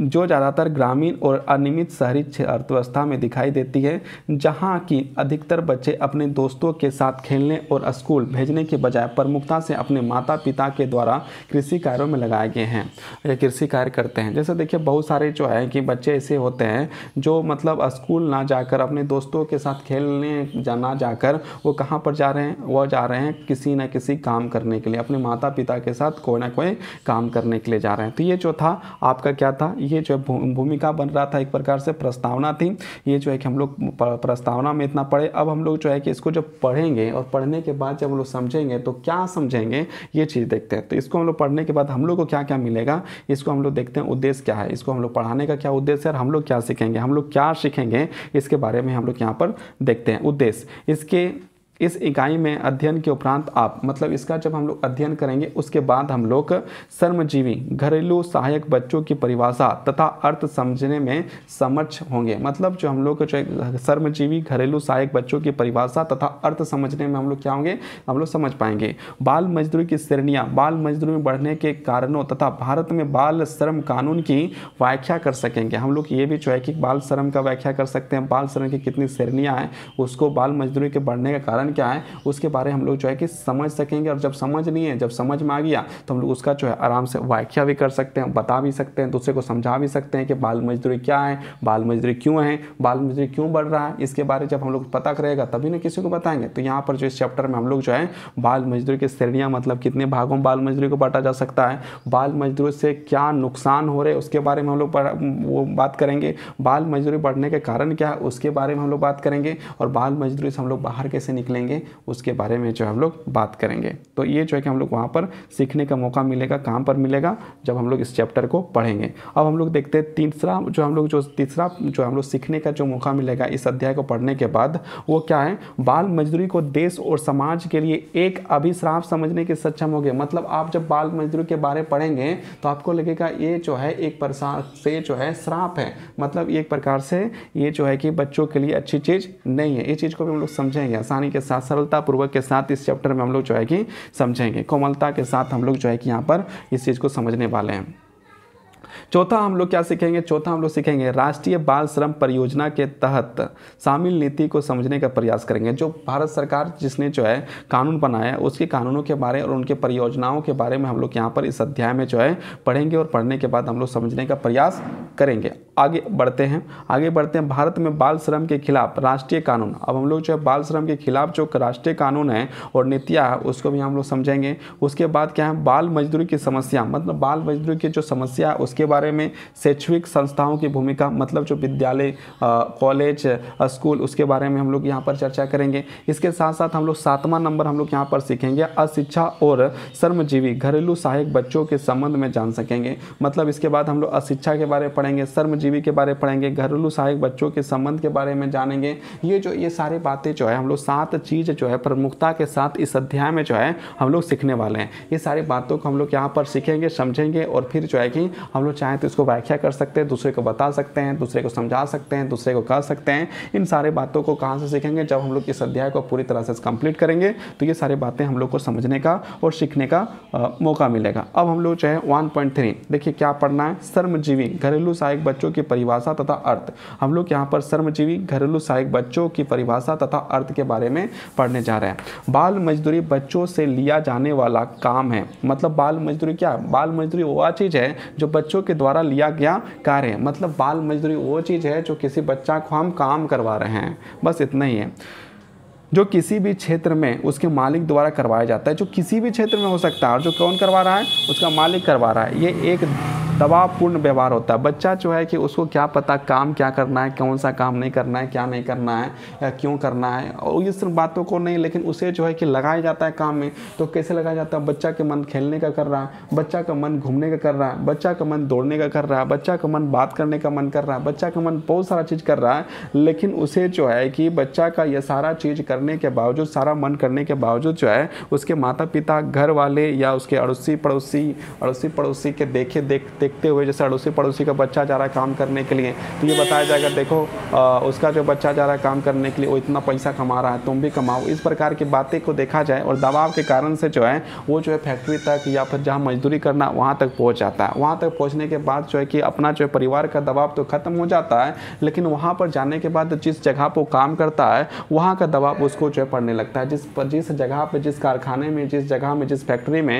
A: जो ज़्यादातर ग्रामीण और अनियमित शहरी अर्थव्यवस्था में दिखाई देती है जहाँ की अधिकतर बच्चे अपने दोस्तों के साथ खेलने और स्कूल भेजने के बजाय प्रमुखता से अपने माता पिता के द्वारा कृषि कार्यों में लगाए गए हैं या कृषि कार्य करते हैं जैसे देखिए बहुत सारे जो है कि बच्चे ऐसे होते हैं जो मतलब स्कूल ना जाकर अपने दोस्तों के साथ खेलने जाना जाकर वो कहाँ पर जा रहे हैं वह जा रहे हैं किसी न किसी काम करने के लिए अपने माता पिता के साथ कोई ना कोई काम करने के लिए जा रहे हैं तो ये जो था आपका क्या था ये जो है भूमिका बन रहा था एक प्रकार से प्रस्तावना थी ये जो है कि हम लोग प्रस्तावना में इतना पढ़े अब हम लोग जो है कि इसको जब पढ़ेंगे और पढ़ने के बाद जब हम लोग समझेंगे तो क्या समझेंगे ये चीज़ देखते हैं तो इसको हम लोग पढ़ने के बाद हम लोग को क्या क्या मिलेगा इसको हम लोग देखते हैं उद्देश्य क्या है इसको हम लोग पढ़ाने का क्या उद्देश्य है और हम लोग क्या सीखेंगे हम लोग क्या सीखेंगे इसके बारे में हम लोग यहाँ पर देखते हैं उद्देश्य इसके इस इकाई में अध्ययन के उपरांत आप मतलब इसका जब हम लोग अध्ययन करेंगे उसके बाद हम लोग श्रमजीवी घरेलू सहायक बच्चों की परिभाषा तथा अर्थ समझने में समर्थ होंगे मतलब जो हम लोग श्रमजीवी घरेलू सहायक बच्चों की परिभाषा तथा अर्थ समझने में हम लोग क्या होंगे हम लोग समझ पाएंगे बाल मजदूरी की श्रेणियाँ बाल मजदूरी में बढ़ने के कारणों तथा भारत में बाल श्रम कानून की व्याख्या कर सकेंगे हम लोग ये भी जो है कि बाल श्रम का व्याख्या कर सकते हैं बाल श्रम की कितनी श्रेणियाँ हैं उसको बाल मजदूरी के बढ़ने का कारण विज्ञान क्या है उसके बारे में हम लोग जो है कि समझ सकेंगे और जब समझ नहीं है जब समझ में आ गया तो हम लोग उसका जो है आराम से व्याख्या भी कर सकते हैं बता भी सकते हैं दूसरे को समझा भी सकते हैं कि बाल मजदूरी क्या है बाल मजदूरी क्यों है बाल मजदूरी क्यों बढ़ रहा है इसके बारे में जब हम लोग पता करेगा तभी ना किसी को बताएंगे तो यहाँ पर जो इस चैप्टर में हम लोग जो है बाल मजदूरी की श्रेणियाँ मतलब कितने भागों में बाल मजदूरी को बांटा जा सकता है बाल मजदूरी से क्या नुकसान हो रहे उसके बारे में हम लोग वो बात करेंगे बाल मजदूरी बढ़ने के कारण क्या है उसके बारे में हम लोग बात करेंगे और बाल मजदूरी से हम लोग बाहर कैसे निकलेंगे पढ़ेंगे उसके बारे में जो हम लोग बात करेंगे तो ये जो है कि हम लोग वहाँ पर सीखने का मौका मिलेगा कहाँ पर मिलेगा जब हम लोग इस चैप्टर को पढ़ेंगे अब हम लोग देखते हैं तीसरा जो हम लोग जो तीसरा जो हम लोग सीखने का जो मौका मिलेगा इस अध्याय को पढ़ने के बाद वो क्या है बाल मजदूरी को देश और समाज के लिए एक अभिश्राप समझने के सक्षम हो गए मतलब आप जब बाल मजदूरी के बारे पढ़ेंगे तो आपको लगेगा ये जो है एक प्रसार से जो है श्राप है मतलब एक प्रकार से ये जो है कि बच्चों के लिए अच्छी चीज़ नहीं है ये चीज़ को भी हम लोग समझेंगे आसानी के साथ सरलतापूर्वक के साथ इस चैप्टर में हम लोग जो है कि समझेंगे कोमलता के साथ हम लोग जो है कि यहाँ पर इस चीज़ को समझने वाले हैं चौथा हम लोग क्या सीखेंगे चौथा हम लोग सीखेंगे राष्ट्रीय बाल श्रम परियोजना के तहत शामिल नीति को समझने का प्रयास करेंगे जो भारत सरकार जिसने जो है कानून बनाया उसके कानूनों के बारे और उनके परियोजनाओं के बारे में हम लोग यहाँ पर इस अध्याय में जो है पढ़ेंगे और पढ़ने के बाद हम लोग समझने का प्रयास करेंगे आगे बढ़ते हैं आगे बढ़ते हैं भारत में बाल श्रम के खिलाफ राष्ट्रीय कानून अब हम लोग जो है बाल श्रम के खिलाफ जो राष्ट्रीय कानून है और नीतियाँ है उसको भी हम लोग समझेंगे उसके बाद क्या है बाल मजदूरी की समस्या मतलब बाल मजदूरी की जो समस्या है उसके बारे बारे में शैक्षणिक संस्थाओं की भूमिका मतलब जो विद्यालय कॉलेज स्कूल उसके बारे में हम लोग यहाँ पर चर्चा करेंगे इसके साथ साथ हम लोग सातवां नंबर हम लोग यहाँ पर सीखेंगे अशिक्षा और श्रमजीवी घरेलू सहायक बच्चों के संबंध में जान सकेंगे मतलब इसके बाद हम लोग अशिक्षा के बारे में पढ़ेंगे श्रमजीवी के बारे में पढ़ेंगे घरेलू सहायक बच्चों के संबंध के बारे में जानेंगे ये जो ये सारी बातें जो है हम लोग सात चीज़ जो है प्रमुखता के साथ इस अध्याय में जो है हम लोग सीखने वाले हैं ये सारी बातों को हम लोग यहाँ पर सीखेंगे समझेंगे और फिर जो है कि हम लोग चाहे चाहें तो इसको व्याख्या कर सकते हैं दूसरे को बता सकते हैं दूसरे को समझा सकते हैं दूसरे को कह सकते हैं इन सारे बातों को कहाँ से सीखेंगे जब हम लोग इस अध्याय को पूरी तरह से कंप्लीट करेंगे तो ये सारी बातें हम लोग को समझने का और सीखने का मौका मिलेगा अब हम लोग चाहे वन पॉइंट थ्री देखिए क्या पढ़ना है श्रमजीवी घरेलू सहायक बच्चों की परिभाषा तथा अर्थ हम लोग यहाँ पर श्रमजीवी घरेलू सहायक बच्चों की परिभाषा तथा अर्थ के बारे में पढ़ने जा रहे हैं बाल मजदूरी बच्चों से लिया जाने वाला काम है मतलब बाल मजदूरी क्या है बाल मजदूरी वो चीज़ है जो बच्चों के द्वारा लिया गया कार्य मतलब बाल मजदूरी वो चीज़ है जो किसी बच्चा को हम काम करवा रहे हैं बस इतना ही है जो किसी भी क्षेत्र में उसके मालिक द्वारा करवाया जाता है जो किसी भी क्षेत्र में हो सकता है और जो कौन करवा रहा है उसका मालिक करवा रहा है ये एक दबावपूर्ण व्यवहार होता है बच्चा जो है कि उसको क्या पता काम क्या करना है कौन सा काम नहीं करना है क्या नहीं करना है या क्यों करना है और ये सिर्फ बातों को नहीं लेकिन उसे जो है कि लगाया जाता है काम में तो कैसे लगाया जाता है बच्चा के मन खेलने का कर रहा है बच्चा का मन घूमने का कर रहा है बच्चा का मन दौड़ने का कर रहा है बच्चा का मन बात करने का मन कर रहा है बच्चा का मन बहुत सारा चीज़ कर रहा है लेकिन उसे जो है कि बच्चा का यह सारा चीज़ कर करने के बावजूद सारा मन करने के बावजूद जो है उसके माता पिता घर वाले या उसके अड़ोसी पड़ोसी अड़ोसी पड़ोसी के देखे देख देखते हुए जैसे अड़ोसी पड़ोसी का बच्चा जा रहा है काम करने के लिए तो ये बताया जाएगा देखो आ, उसका जो बच्चा जा रहा है काम करने के लिए वो इतना पैसा कमा रहा है तुम भी कमाओ इस प्रकार की बातें को देखा जाए और दबाव के कारण से जो है वो जो है फैक्ट्री तक या फिर जहाँ मजदूरी करना वहाँ तक पहुँच जाता है वहाँ तक पहुँचने के बाद जो है कि अपना जो है परिवार का दबाव तो खत्म हो जाता है लेकिन वहाँ पर जाने के बाद जिस जगह पर काम करता है वहाँ का दबाव उसको जो है पढ़ने लगता है जिस पर जिस जगह पर जिस कारखाने में जिस जगह में जिस फैक्ट्री में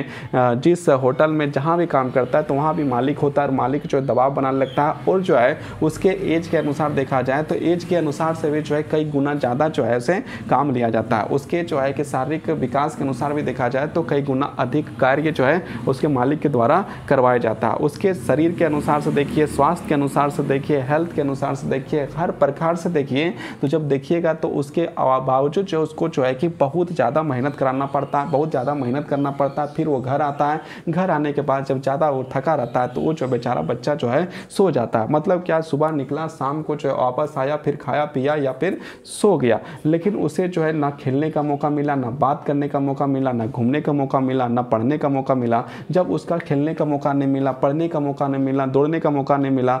A: जिस होटल में जहाँ भी काम करता है तो वहाँ भी मालिक होता है और मालिक जो है दबाव बनाने लगता है और जो है उसके एज के अनुसार देखा जाए तो एज के अनुसार से भी जो है कई गुना ज़्यादा जो है उसे काम लिया जाता है उसके जो है कि शारीरिक विकास के अनुसार भी देखा जाए तो कई गुना अधिक कार्य जो है उसके मालिक के द्वारा करवाया जाता है उसके शरीर के अनुसार से देखिए स्वास्थ्य के अनुसार से देखिए हेल्थ के अनुसार से देखिए हर प्रकार से देखिए तो जब देखिएगा तो उसके बावजूद बच्चों जो उसको जो है कि बहुत ज़्यादा मेहनत कराना पड़ता है बहुत ज़्यादा मेहनत करना पड़ता है फिर वो घर आता है घर आने के बाद जब ज़्यादा वो थका रहता है तो वो जो बेचारा बच्चा जो है सो जाता है मतलब क्या सुबह निकला शाम को जो है वापस आया फिर खाया पिया या फिर सो गया लेकिन उसे जो है ना खेलने का मौका मिला ना बात करने का मौका मिला ना घूमने का मौका मिला ना पढ़ने का मौका मिला जब उसका खेलने का मौका नहीं मिला पढ़ने का मौका नहीं मिला दौड़ने का मौका नहीं मिला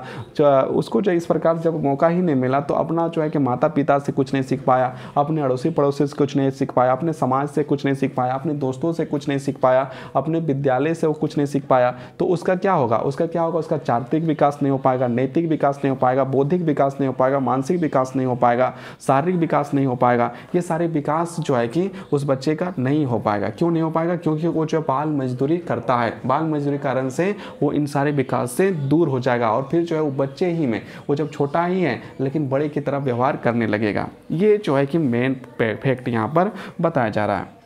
A: उसको जो इस प्रकार जब मौका ही नहीं मिला तो अपना जो है कि माता पिता से कुछ नहीं सीख पाया अपने अड़ोसी पड़ोसी पड़ोसी से कुछ नहीं सीख पाया अपने समाज से कुछ नहीं सीख पाया अपने दोस्तों से कुछ नहीं सीख पाया अपने विद्यालय से वो कुछ नहीं सीख पाया तो उसका क्या होगा उसका क्या होगा उसका चार्तिक विकास नहीं हो पाएगा नैतिक विकास नहीं हो पाएगा बौद्धिक विकास नहीं हो पाएगा मानसिक विकास नहीं हो पाएगा शारीरिक विकास नहीं हो पाएगा ये सारे विकास जो है कि उस बच्चे का नहीं हो पाएगा क्यों नहीं हो पाएगा क्योंकि वो जो बाल मजदूरी करता है बाल मजदूरी कारण से वो इन सारे विकास से दूर हो जाएगा और फिर जो है वो बच्चे ही में वो जब छोटा ही है लेकिन बड़े की तरह व्यवहार करने लगेगा ये जो है कि मेन इफेक्ट यहाँ पर बताया जा रहा है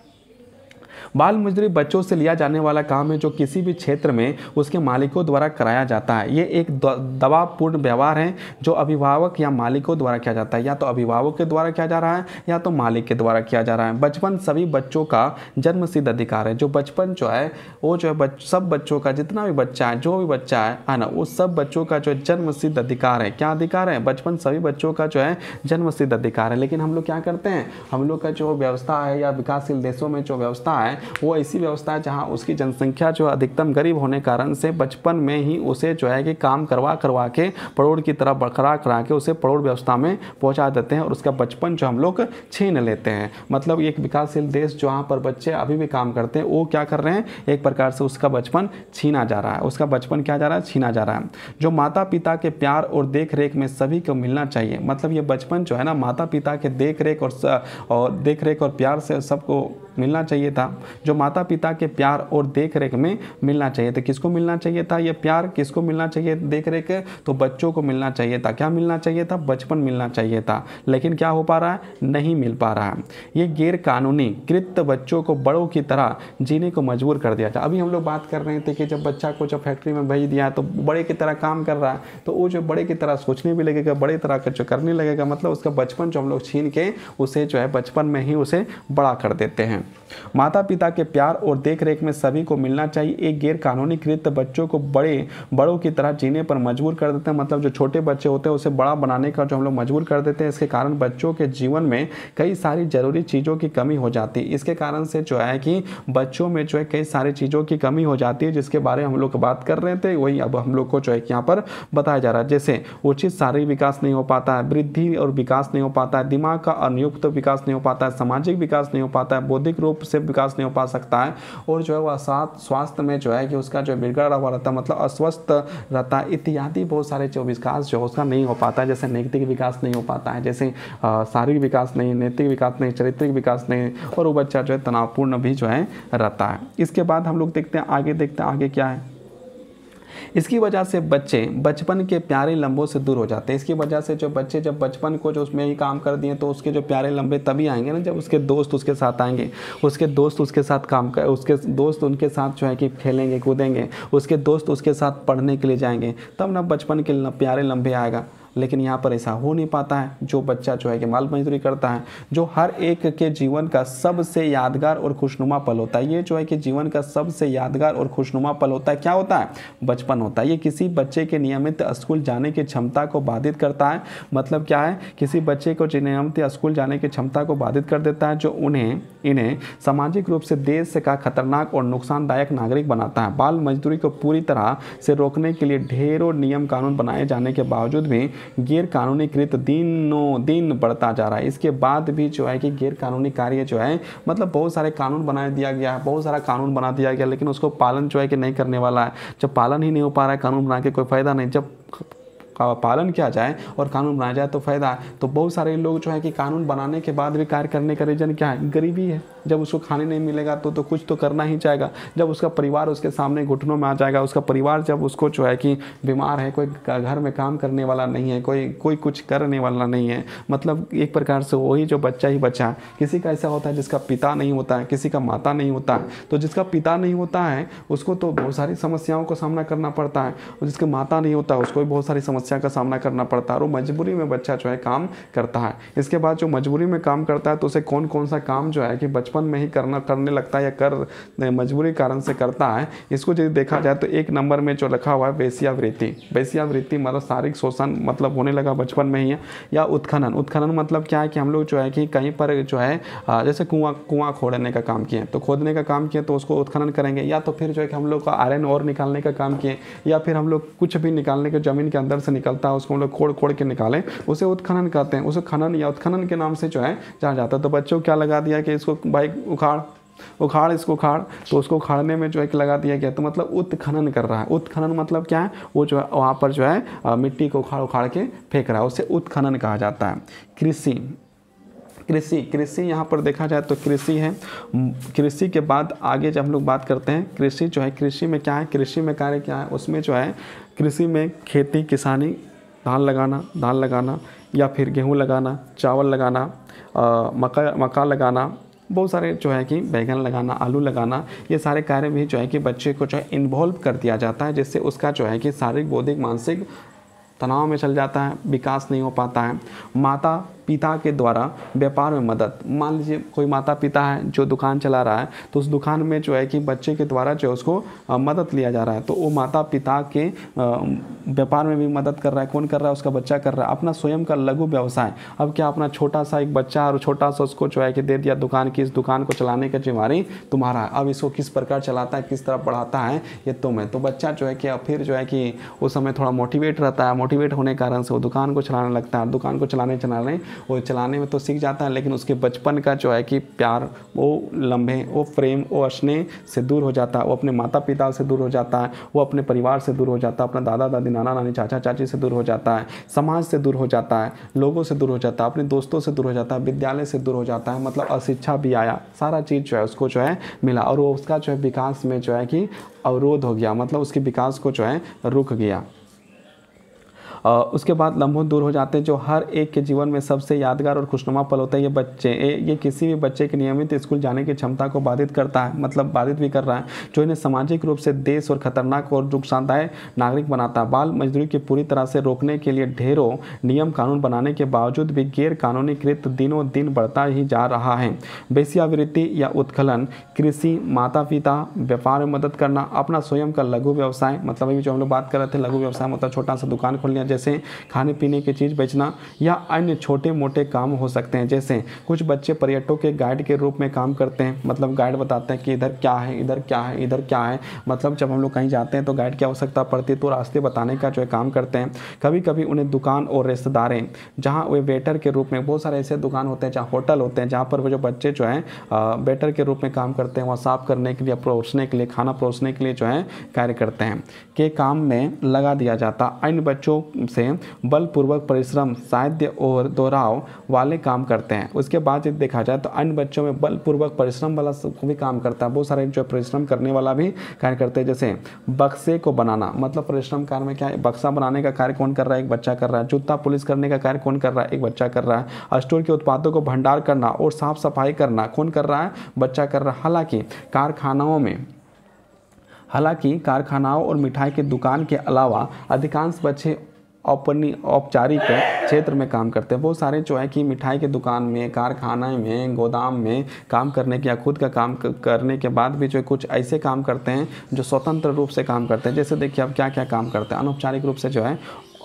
A: बाल मजदूरी बच्चों से लिया जाने वाला काम है जो किसी भी क्षेत्र में उसके मालिकों द्वारा कराया जाता है ये एक दबावपूर्ण व्यवहार है जो अभिभावक या मालिकों द्वारा किया जाता है या तो अभिभावक के द्वारा किया जा रहा है या तो मालिक के द्वारा किया जा रहा है बचपन सभी बच्चों का जन्म सिद्ध अधिकार है जो बचपन जो है वो जो है सब बच्चों का जितना भी बच्चा है जो भी बच्चा है है ना वो सब बच्चों का जो है जन्म सिद्ध अधिकार है क्या अधिकार है बचपन सभी बच्चों का जो है जन्म सिद्ध अधिकार है लेकिन हम लोग क्या करते हैं हम लोग का जो व्यवस्था है या विकासशील देशों में जो व्यवस्था है वो ऐसी व्यवस्था है जहाँ उसकी जनसंख्या जो अधिकतम गरीब होने कारण से बचपन में ही उसे जो है कि काम करवा करवा के पड़ोड़ की तरह बरकरार करा के उसे पड़ोड़ व्यवस्था में पहुँचा देते हैं और उसका बचपन जो हम लोग छीन लेते हैं मतलब एक विकासशील देश जहाँ पर बच्चे अभी भी काम करते हैं वो क्या कर रहे हैं एक प्रकार से उसका बचपन छीना जा रहा है उसका बचपन क्या जा रहा है छीना जा रहा है जो माता पिता के प्यार और देख रेख में सभी को मिलना चाहिए मतलब ये बचपन जो है ना माता पिता के देख रेख और और देख रेख और प्यार से सबको मिलना चाहिए था जो माता पिता के प्यार और देख रेख में मिलना चाहिए था किसको मिलना चाहिए था ये प्यार किसको मिलना चाहिए देख रेख तो बच्चों को मिलना चाहिए था क्या मिलना चाहिए था बचपन मिलना चाहिए था लेकिन क्या हो पा रहा है नहीं मिल पा रहा है ये गैरकानूनी कृत्य बच्चों को बड़ों की तरह जीने को मजबूर कर दिया था अभी हम लोग बात कर रहे थे कि जब बच्चा को जब फैक्ट्री में भेज दिया तो बड़े की तरह काम कर रहा है तो वो जो बड़े की तरह सोचने भी लगेगा बड़े तरह का जो करने लगेगा मतलब उसका बचपन जो हम लोग छीन के उसे जो है बचपन में ही उसे बड़ा कर देते हैं माता पिता के प्यार और देखरेख में सभी को मिलना चाहिए एक गैर कानूनी कृत्य बच्चों को बड़े बड़ों की तरह जीने पर मजबूर कर देते हैं मतलब जो छोटे बच्चे होते हैं उसे बड़ा बनाने का जो हम लोग मजबूर कर देते हैं इसके कारण बच्चों के जीवन में कई सारी ज़रूरी चीज़ों की कमी हो जाती है इसके कारण से जो है कि बच्चों में जो है कई सारी चीज़ों की कमी हो जाती है जिसके बारे में हम लोग बात कर रहे थे वही अब हम लोग को जो है कि यहाँ पर बताया जा रहा है जैसे उचित शारीरिक विकास नहीं हो पाता है वृद्धि और विकास नहीं हो पाता है दिमाग का अनुयुक्त विकास नहीं हो पाता है सामाजिक विकास नहीं हो पाता है बौद्धिक स्वाभाविक रूप से विकास नहीं हो पा सकता है और जो है वह स्वास्थ्य में जो है कि उसका जो बिगड़ा हुआ रहता है मतलब अस्वस्थ रहता है इत्यादि बहुत सारे जो विकास जो उसका नहीं हो पाता है जैसे नैतिक विकास नहीं हो पाता है जैसे शारीरिक विकास नहीं नैतिक विकास नहीं चरित्रिक विकास नहीं और वो बच्चा जो है तनावपूर्ण भी जो है रहता है इसके बाद हम लोग देखते हैं आगे देखते हैं आगे क्या है इसकी वजह से बच्चे बचपन के प्यारे लम्बों से दूर हो जाते हैं इसकी वजह से जो बच्चे जब बचपन को जो उसमें ही काम कर दिए तो उसके जो प्यारे लम्बे तभी आएंगे ना जब उसके दोस्त उसके साथ आएंगे उसके दोस्त उसके साथ काम कर उसके दोस्त उनके साथ जो है कि खेलेंगे कूदेंगे उसके दोस्त उसके साथ पढ़ने के लिए जाएंगे तब ना बचपन के प्यारे लंबे आएगा लेकिन यहाँ पर ऐसा हो नहीं पाता है जो बच्चा जो है कि माल मजदूरी करता है जो हर एक के जीवन का सबसे यादगार और खुशनुमा पल होता है ये जो है कि जीवन का सबसे यादगार और खुशनुमा पल होता है क्या होता है बचपन होता है ये किसी बच्चे के नियमित स्कूल जाने की क्षमता को बाधित करता है मतलब क्या है किसी बच्चे को नियमित स्कूल जाने की क्षमता को बाधित कर देता है जो उन्हें इन्हें सामाजिक रूप से देश का खतरनाक और नुकसानदायक नागरिक बनाता है बाल मजदूरी को पूरी तरह से रोकने के लिए ढेरों नियम कानून बनाए जाने के बावजूद भी गैरकानूनी कृत दिनों दिन बढ़ता जा रहा है इसके बाद भी जो है कि गैरकानूनी कार्य जो है मतलब बहुत सारे कानून बना दिया गया है बहुत सारा कानून बना दिया गया लेकिन उसको पालन जो है कि नहीं करने वाला है जब पालन ही नहीं हो पा रहा है कानून बना के कोई फ़ायदा नहीं जब का पालन किया जाए और कानून बनाया जाए तो फ़ायदा है तो बहुत सारे लोग जो है कि कानून बनाने के बाद भी कार्य करने का रीज़न क्या है गरीबी है जब उसको खाने नहीं मिलेगा तो तो कुछ तो करना ही चाहेगा जब उसका परिवार उसके सामने घुटनों में आ जाएगा उसका परिवार जब उसको जो है कि बीमार है कोई घर में काम करने वाला नहीं है कोई कोई कुछ करने वाला नहीं है मतलब एक प्रकार से वही जो बच्चा ही बच्चा है किसी का ऐसा होता है जिसका पिता नहीं होता है किसी का माता नहीं होता है तो जिसका पिता नहीं होता है उसको तो बहुत सारी समस्याओं का सामना करना पड़ता है और जिसके माता नहीं होता है उसको भी बहुत सारी समस्या समस्या का सामना करना पड़ता है और मजबूरी में बच्चा जो है काम करता है इसके बाद जो मजबूरी में काम करता है तो उसे कौन कौन सा काम जो है कि बचपन में ही करना करने लगता है या कर मजबूरी कारण से करता है इसको यदि देखा जाए तो एक नंबर में जो लिखा हुआ है वैश्यावृत्ति वैश्यावृत्ति मतलब शारीरिक शोषण मतलब होने लगा बचपन में ही या उत्खनन उत्खनन मतलब क्या है कि हम लोग जो है कि कहीं पर जो है जैसे कुआं कुआं खोदने का काम किए तो खोदने का काम किए तो उसको उत्खनन करेंगे या तो फिर जो है कि हम लोग का आयरन और निकालने का काम किए या फिर हम लोग कुछ भी निकालने के ज़मीन के अंदर से निकलता है उसको हम लोग खोड़ खोड़ के निकालें उसे उत्खनन कहते हैं उसे खनन या उत्खनन के नाम से जो है जाना जाता है तो बच्चों क्या लगा दिया कि इसको बाइक उखाड़ उखाड़ इसको उखाड़ तो उसको उखाड़ने में जो एक लगा दिया गया तो मतलब उत्खनन कर रहा है उत्खनन मतलब क्या है वो जो है वहाँ पर जो है मिट्टी को उखाड़ उखाड़ के फेंक रहा है उसे उत्खनन कहा जाता है कृषि कृषि कृषि यहाँ पर देखा जाए तो कृषि है कृषि के बाद आगे जब हम लोग बात करते हैं कृषि जो है कृषि में क्या है कृषि में कार्य क्या है उसमें जो है कृषि में खेती किसानी धान लगाना धान लगाना या फिर गेहूँ लगाना चावल लगाना आ, मका मक्का लगाना बहुत सारे जो है कि बैंगन लगाना आलू लगाना ये सारे कार्य भी जो है कि बच्चे को जो है इन्वॉल्व कर दिया जाता है जिससे उसका जो है कि शारीरिक बौद्धिक मानसिक तनाव में चल जाता है विकास नहीं हो पाता है माता पिता के द्वारा व्यापार में मदद मान लीजिए कोई माता पिता है जो दुकान चला रहा है तो उस दुकान में जो है कि बच्चे के द्वारा जो उसको मदद लिया जा रहा है तो वो माता पिता के व्यापार में भी मदद कर रहा है कौन कर रहा है उसका बच्चा कर रहा है अपना स्वयं का लघु व्यवसाय अब क्या अपना छोटा सा एक बच्चा और छोटा सा उसको जो है कि दे दिया दुकान की इस दुकान को चलाने का जिम्मेवारी तुम्हारा है अब इसको किस प्रकार चलाता है किस तरह पढ़ाता है ये तुम है तो बच्चा जो है कि अब फिर जो है कि उस समय थोड़ा मोटिवेट रहता है मोटिवेट होने के कारण से वो दुकान को चलाने लगता है दुकान को चलाने चलाने वो चलाने में तो सीख जाता है लेकिन उसके बचपन का जो है कि प्यार वो लम्हे वो प्रेम वो स्नेह से दूर हो जाता है वो अपने माता पिता से दूर हो जाता है वो अपने परिवार से दूर हो जाता है अपना दादा दादी नाना नानी चाचा चाची से दूर हो जाता है समाज से दूर हो जाता है लोगों से दूर हो जाता है अपने दोस्तों से दूर हो जाता है विद्यालय से दूर हो जाता है मतलब अशिक्षा भी आया सारा चीज़ जो है उसको जो है मिला और वो उसका जो है विकास में जो है कि अवरोध हो गया मतलब उसके विकास को जो है रुक गया उसके बाद लम्हों दूर हो जाते हैं जो हर एक के जीवन में सबसे यादगार और खुशनुमा पल होता है ये बच्चे ये किसी भी बच्चे के नियमित स्कूल जाने की क्षमता को बाधित करता है मतलब बाधित भी कर रहा है जो इन्हें सामाजिक रूप से देश और खतरनाक और नुकसानदायक नागरिक बनाता है बाल मजदूरी की पूरी तरह से रोकने के लिए ढेरों नियम कानून बनाने के बावजूद भी गैर कानूनी कृत दिनों दिन बढ़ता ही जा रहा है बेसियावृत्ति या उत्खलन कृषि माता पिता व्यापार में मदद करना अपना स्वयं का लघु व्यवसाय मतलब अभी जो हम लोग बात कर रहे थे लघु व्यवसाय मतलब छोटा सा दुकान खोल लिया जैसे खाने पीने की चीज़ बेचना या अन्य छोटे मोटे काम हो सकते हैं जैसे कुछ बच्चे पर्यटकों के गाइड के रूप में काम करते हैं मतलब गाइड बताते हैं कि इधर क्या है इधर क्या है इधर क्या है मतलब जब हम लोग कहीं जाते हैं तो गाइड की आवश्यकता पड़ती है तो रास्ते बताने का जो है काम करते हैं कभी कभी उन्हें दुकान और रिश्तेदारें जहाँ वे वेटर के रूप में बहुत सारे ऐसे दुकान होते हैं जहाँ होटल होते हैं जहाँ पर वो जो बच्चे जो हैं वेटर के रूप में काम करते हैं वहाँ साफ़ करने के लिए परोसने के लिए खाना परोसने के लिए जो है कार्य करते हैं के काम में लगा दिया जाता अन्य बच्चों से बलपूर्वक परिश्रम साध्य और दोहराव वाले काम करते हैं उसके बाद यदि देखा जाए तो अन्य बच्चों में बलपूर्वक परिश्रम वाला भी काम करता है बहुत सारे जो परिश्रम करने वाला भी कार्य करते हैं जैसे बक्से को बनाना मतलब परिश्रम कार्य में क्या है बक्सा बनाने का कार्य कौन कर रहा है एक बच्चा कर रहा है जूता पुलिस करने का कार्य कौन कर रहा है एक बच्चा कर रहा है स्टोर के उत्पादों को भंडार करना और साफ सफाई करना कौन कर रहा है बच्चा कर रहा है हालांकि कारखानाओं में हालांकि कारखानाओं और मिठाई की दुकान के अलावा अधिकांश बच्चे औपनि औपचारिक क्षेत्र में काम करते हैं वो सारे जो है कि मिठाई के दुकान में कारखाना में गोदाम में काम करने के या खुद का काम करने के बाद भी जो कुछ ऐसे काम करते हैं जो स्वतंत्र रूप से काम करते हैं जैसे देखिए अब क्या क्या काम करते हैं अनौपचारिक रूप से जो है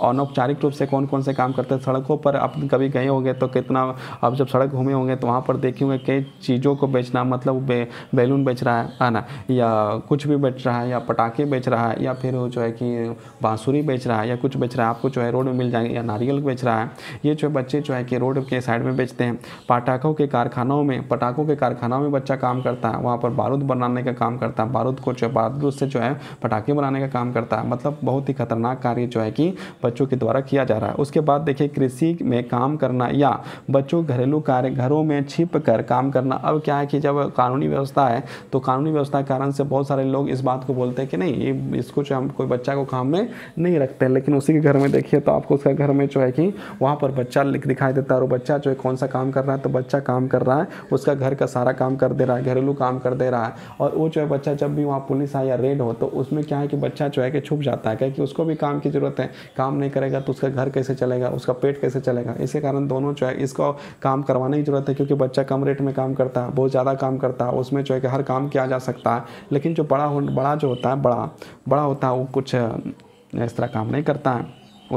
A: अनौपचारिक रूप से कौन कौन से काम करते हैं सड़कों पर आप कभी गए होंगे तो कितना अब जब सड़क घूमे होंगे तो वहाँ पर देखे होंगे कई चीज़ों को बेचना मतलब बे, बैलून बेच रहा है है ना या कुछ भी बेच रहा है या पटाखे बेच रहा है या फिर जो है कि बाँसुरी बेच रहा है या कुछ बेच रहा है आपको जो है रोड में मिल जाएंगे या नारियल बेच रहा है ये जो बच्चे जो है कि रोड के साइड में बेचते हैं पटाखों के कारखानों में पटाखों के कारखानों में बच्चा काम करता है वहाँ पर बारूद बनाने का काम करता है बारूद को जो है बारूद से जो है पटाखे बनाने का काम करता है मतलब बहुत ही खतरनाक कार्य जो है कि बच्चों के द्वारा किया जा रहा है उसके बाद देखिए कृषि में काम करना या बच्चों घरेलू कार्य घरों में छिप कर काम करना अब क्या है कि जब कानूनी व्यवस्था है तो कानूनी व्यवस्था के कारण से बहुत सारे लोग इस बात को बोलते हैं कि नहीं ये इसको जो हम कोई बच्चा को काम में नहीं रखते हैं लेकिन उसी के घर में देखिए तो आपको उसका घर में जो है कि वहाँ पर बच्चा दिखाई देता है और बच्चा जो है कौन सा काम कर रहा है तो बच्चा काम कर रहा है उसका घर का सारा काम कर दे रहा है घरेलू काम कर दे रहा है और वो जो है बच्चा जब भी वहाँ पुलिस आए या रेड हो तो उसमें क्या है कि बच्चा जो है कि छुप जाता है क्योंकि उसको भी काम की ज़रूरत है काम नहीं करेगा तो उसका घर कैसे चलेगा उसका पेट कैसे चलेगा इसके कारण दोनों जो है इसको काम करवाने की ज़रूरत है क्योंकि बच्चा कम रेट में काम करता है बहुत ज़्यादा काम करता है उसमें जो है कि हर काम किया जा सकता है लेकिन जो बड़ा हो बड़ा जो होता है बड़ा बड़ा होता है वो कुछ इस तरह काम नहीं करता है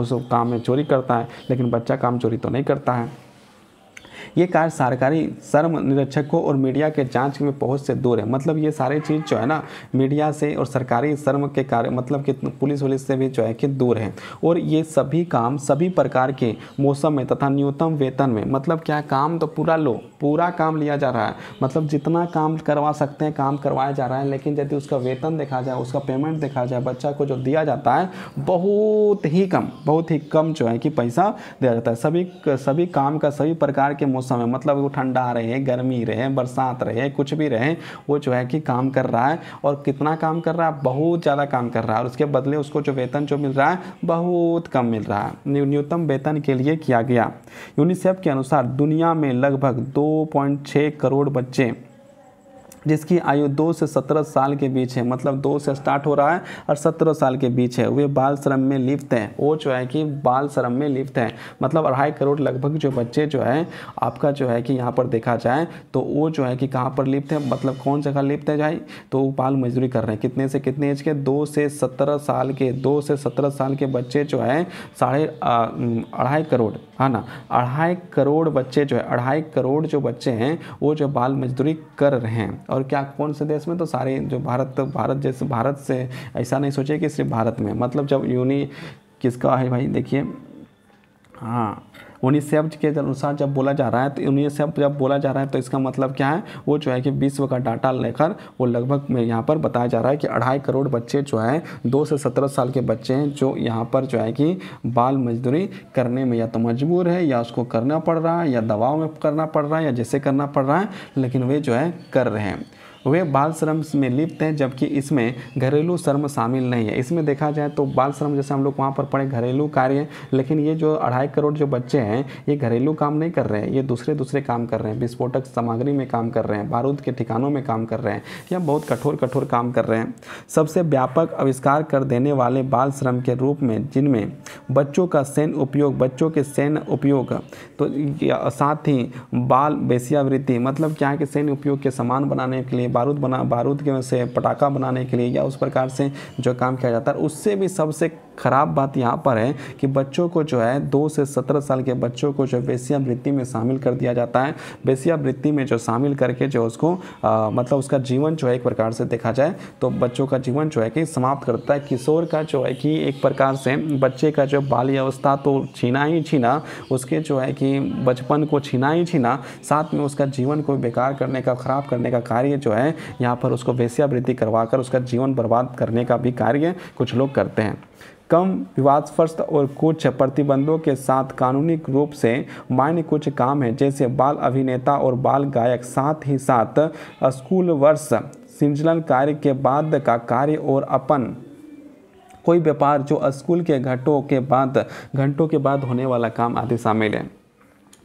A: उस काम में चोरी करता है लेकिन बच्चा काम चोरी तो नहीं करता है ये कार्य सरकारी सर्व निरीक्षकों और मीडिया के जांच में पहुंच से दूर है मतलब ये सारी चीज़ जो है ना मीडिया से और सरकारी सर्व के कार्य मतलब कि पुलिस वुलिस से भी जो है कि दूर है और ये सभी काम सभी प्रकार के मौसम में तथा न्यूनतम वेतन में मतलब क्या काम तो पूरा लो पूरा काम लिया जा रहा है मतलब जितना काम करवा सकते हैं काम करवाया जा रहा है लेकिन यदि उसका वेतन देखा जाए उसका पेमेंट देखा जाए बच्चा को जो दिया जाता है बहुत ही कम बहुत ही कम जो है कि पैसा दिया जाता है सभी सभी काम का सभी प्रकार के मौसम है मतलब वो ठंडा रहे गर्मी रहे बरसात रहे कुछ भी रहे वो जो है कि काम कर रहा है और कितना काम कर रहा है बहुत ज़्यादा काम कर रहा है और उसके बदले उसको जो वेतन जो मिल रहा है बहुत कम मिल रहा है न्यूनतम वेतन के लिए किया गया यूनिसेफ के अनुसार दुनिया में लगभग दो 2.6 करोड़ बच्चे जिसकी आयु दो से सत्रह साल के बीच है मतलब दो से स्टार्ट हो रहा है और सत्रह साल के बीच है वे बाल श्रम में लिप्त हैं वो जो है कि बाल श्रम में लिप्त हैं मतलब अढ़ाई करोड़ लगभग जो बच्चे जो है आपका जो है कि यहाँ पर देखा जाए तो वो जो है कि कहाँ पर लिप्त है मतलब कौन जगह लिप्त है जाए तो वो बाल मजदूरी कर रहे हैं कितने से कितने एज के दो से सत्रह साल के दो से सत्रह साल के बच्चे जो है साढ़े अढ़ाई करोड़ है हाँ ना अढ़ाई करोड़ बच्चे जो है अढ़ाई करोड़ जो बच्चे हैं वो जो बाल मजदूरी कर रहे हैं और क्या कौन से देश में तो सारे जो भारत भारत जैसे भारत से ऐसा नहीं सोचे कि सिर्फ भारत में मतलब जब यूनी किसका है भाई देखिए हाँ उन्हीं शब्द के अनुसार जब बोला जा रहा है तो उन्हीं शब्द जब बोला जा रहा है तो इसका मतलब क्या है वो जो है कि विश्व का डाटा लेकर वो लगभग में यहाँ पर बताया जा रहा है कि अढ़ाई करोड़ बच्चे जो है दो से सत्रह साल के बच्चे हैं जो यहाँ पर जो है कि बाल मजदूरी करने में या तो मजबूर है या उसको करना पड़ रहा है या दबाव में करना पड़ रहा है या जैसे करना पड़ रहा है लेकिन वे जो है कर रहे हैं वे बाल श्रम में लिप्त हैं जबकि इसमें घरेलू श्रम शामिल नहीं है इसमें देखा जाए तो बाल श्रम जैसे हम लोग वहाँ पर पढ़े घरेलू कार्य लेकिन ये जो अढ़ाई करोड़ जो बच्चे हैं ये घरेलू काम नहीं कर रहे हैं ये दूसरे दूसरे काम कर रहे हैं विस्फोटक सामग्री में काम कर रहे हैं बारूद के ठिकानों में काम कर रहे हैं या बहुत कठोर कठोर काम कर रहे हैं सबसे व्यापक आविष्कार कर देने वाले बाल श्रम के रूप में जिनमें बच्चों का सैन्य उपयोग बच्चों के सैन्य उपयोग तो साथ ही बाल बेसियावृत्ति मतलब क्या है कि सैन्य उपयोग के सामान बनाने के लिए बारूद बना बारूद के से पटाखा बनाने के लिए या उस प्रकार से जो काम किया जाता है उससे भी सबसे ख़राब बात यहाँ पर है कि बच्चों को जो है दो से सत्रह साल के बच्चों को जो वेश्यावृत्ति में शामिल कर दिया जाता है वेश्यावृत्ति में जो शामिल करके जो उसको आ, मतलब उसका जीवन जो है एक प्रकार से देखा जाए तो बच्चों का जीवन जो है कि समाप्त करता है किशोर का जो है कि एक प्रकार से बच्चे का जो बाल्यावस्था तो छीना ही छीना उसके जो है कि बचपन को छीना ही छीना साथ में उसका जीवन को बेकार करने का ख़राब करने का कार्य जो है यहाँ पर उसको वेश्यावृत्ति करवा कर उसका जीवन बर्बाद करने का भी कार्य कुछ लोग करते हैं कम विवादस्पर्श और कुछ प्रतिबंधों के साथ कानूनी रूप से मान्य कुछ काम हैं जैसे बाल अभिनेता और बाल गायक साथ ही साथ स्कूल वर्ष सिंचलन कार्य के बाद का कार्य और अपन कोई व्यापार जो स्कूल के घंटों के बाद घंटों के बाद होने वाला काम आदि शामिल है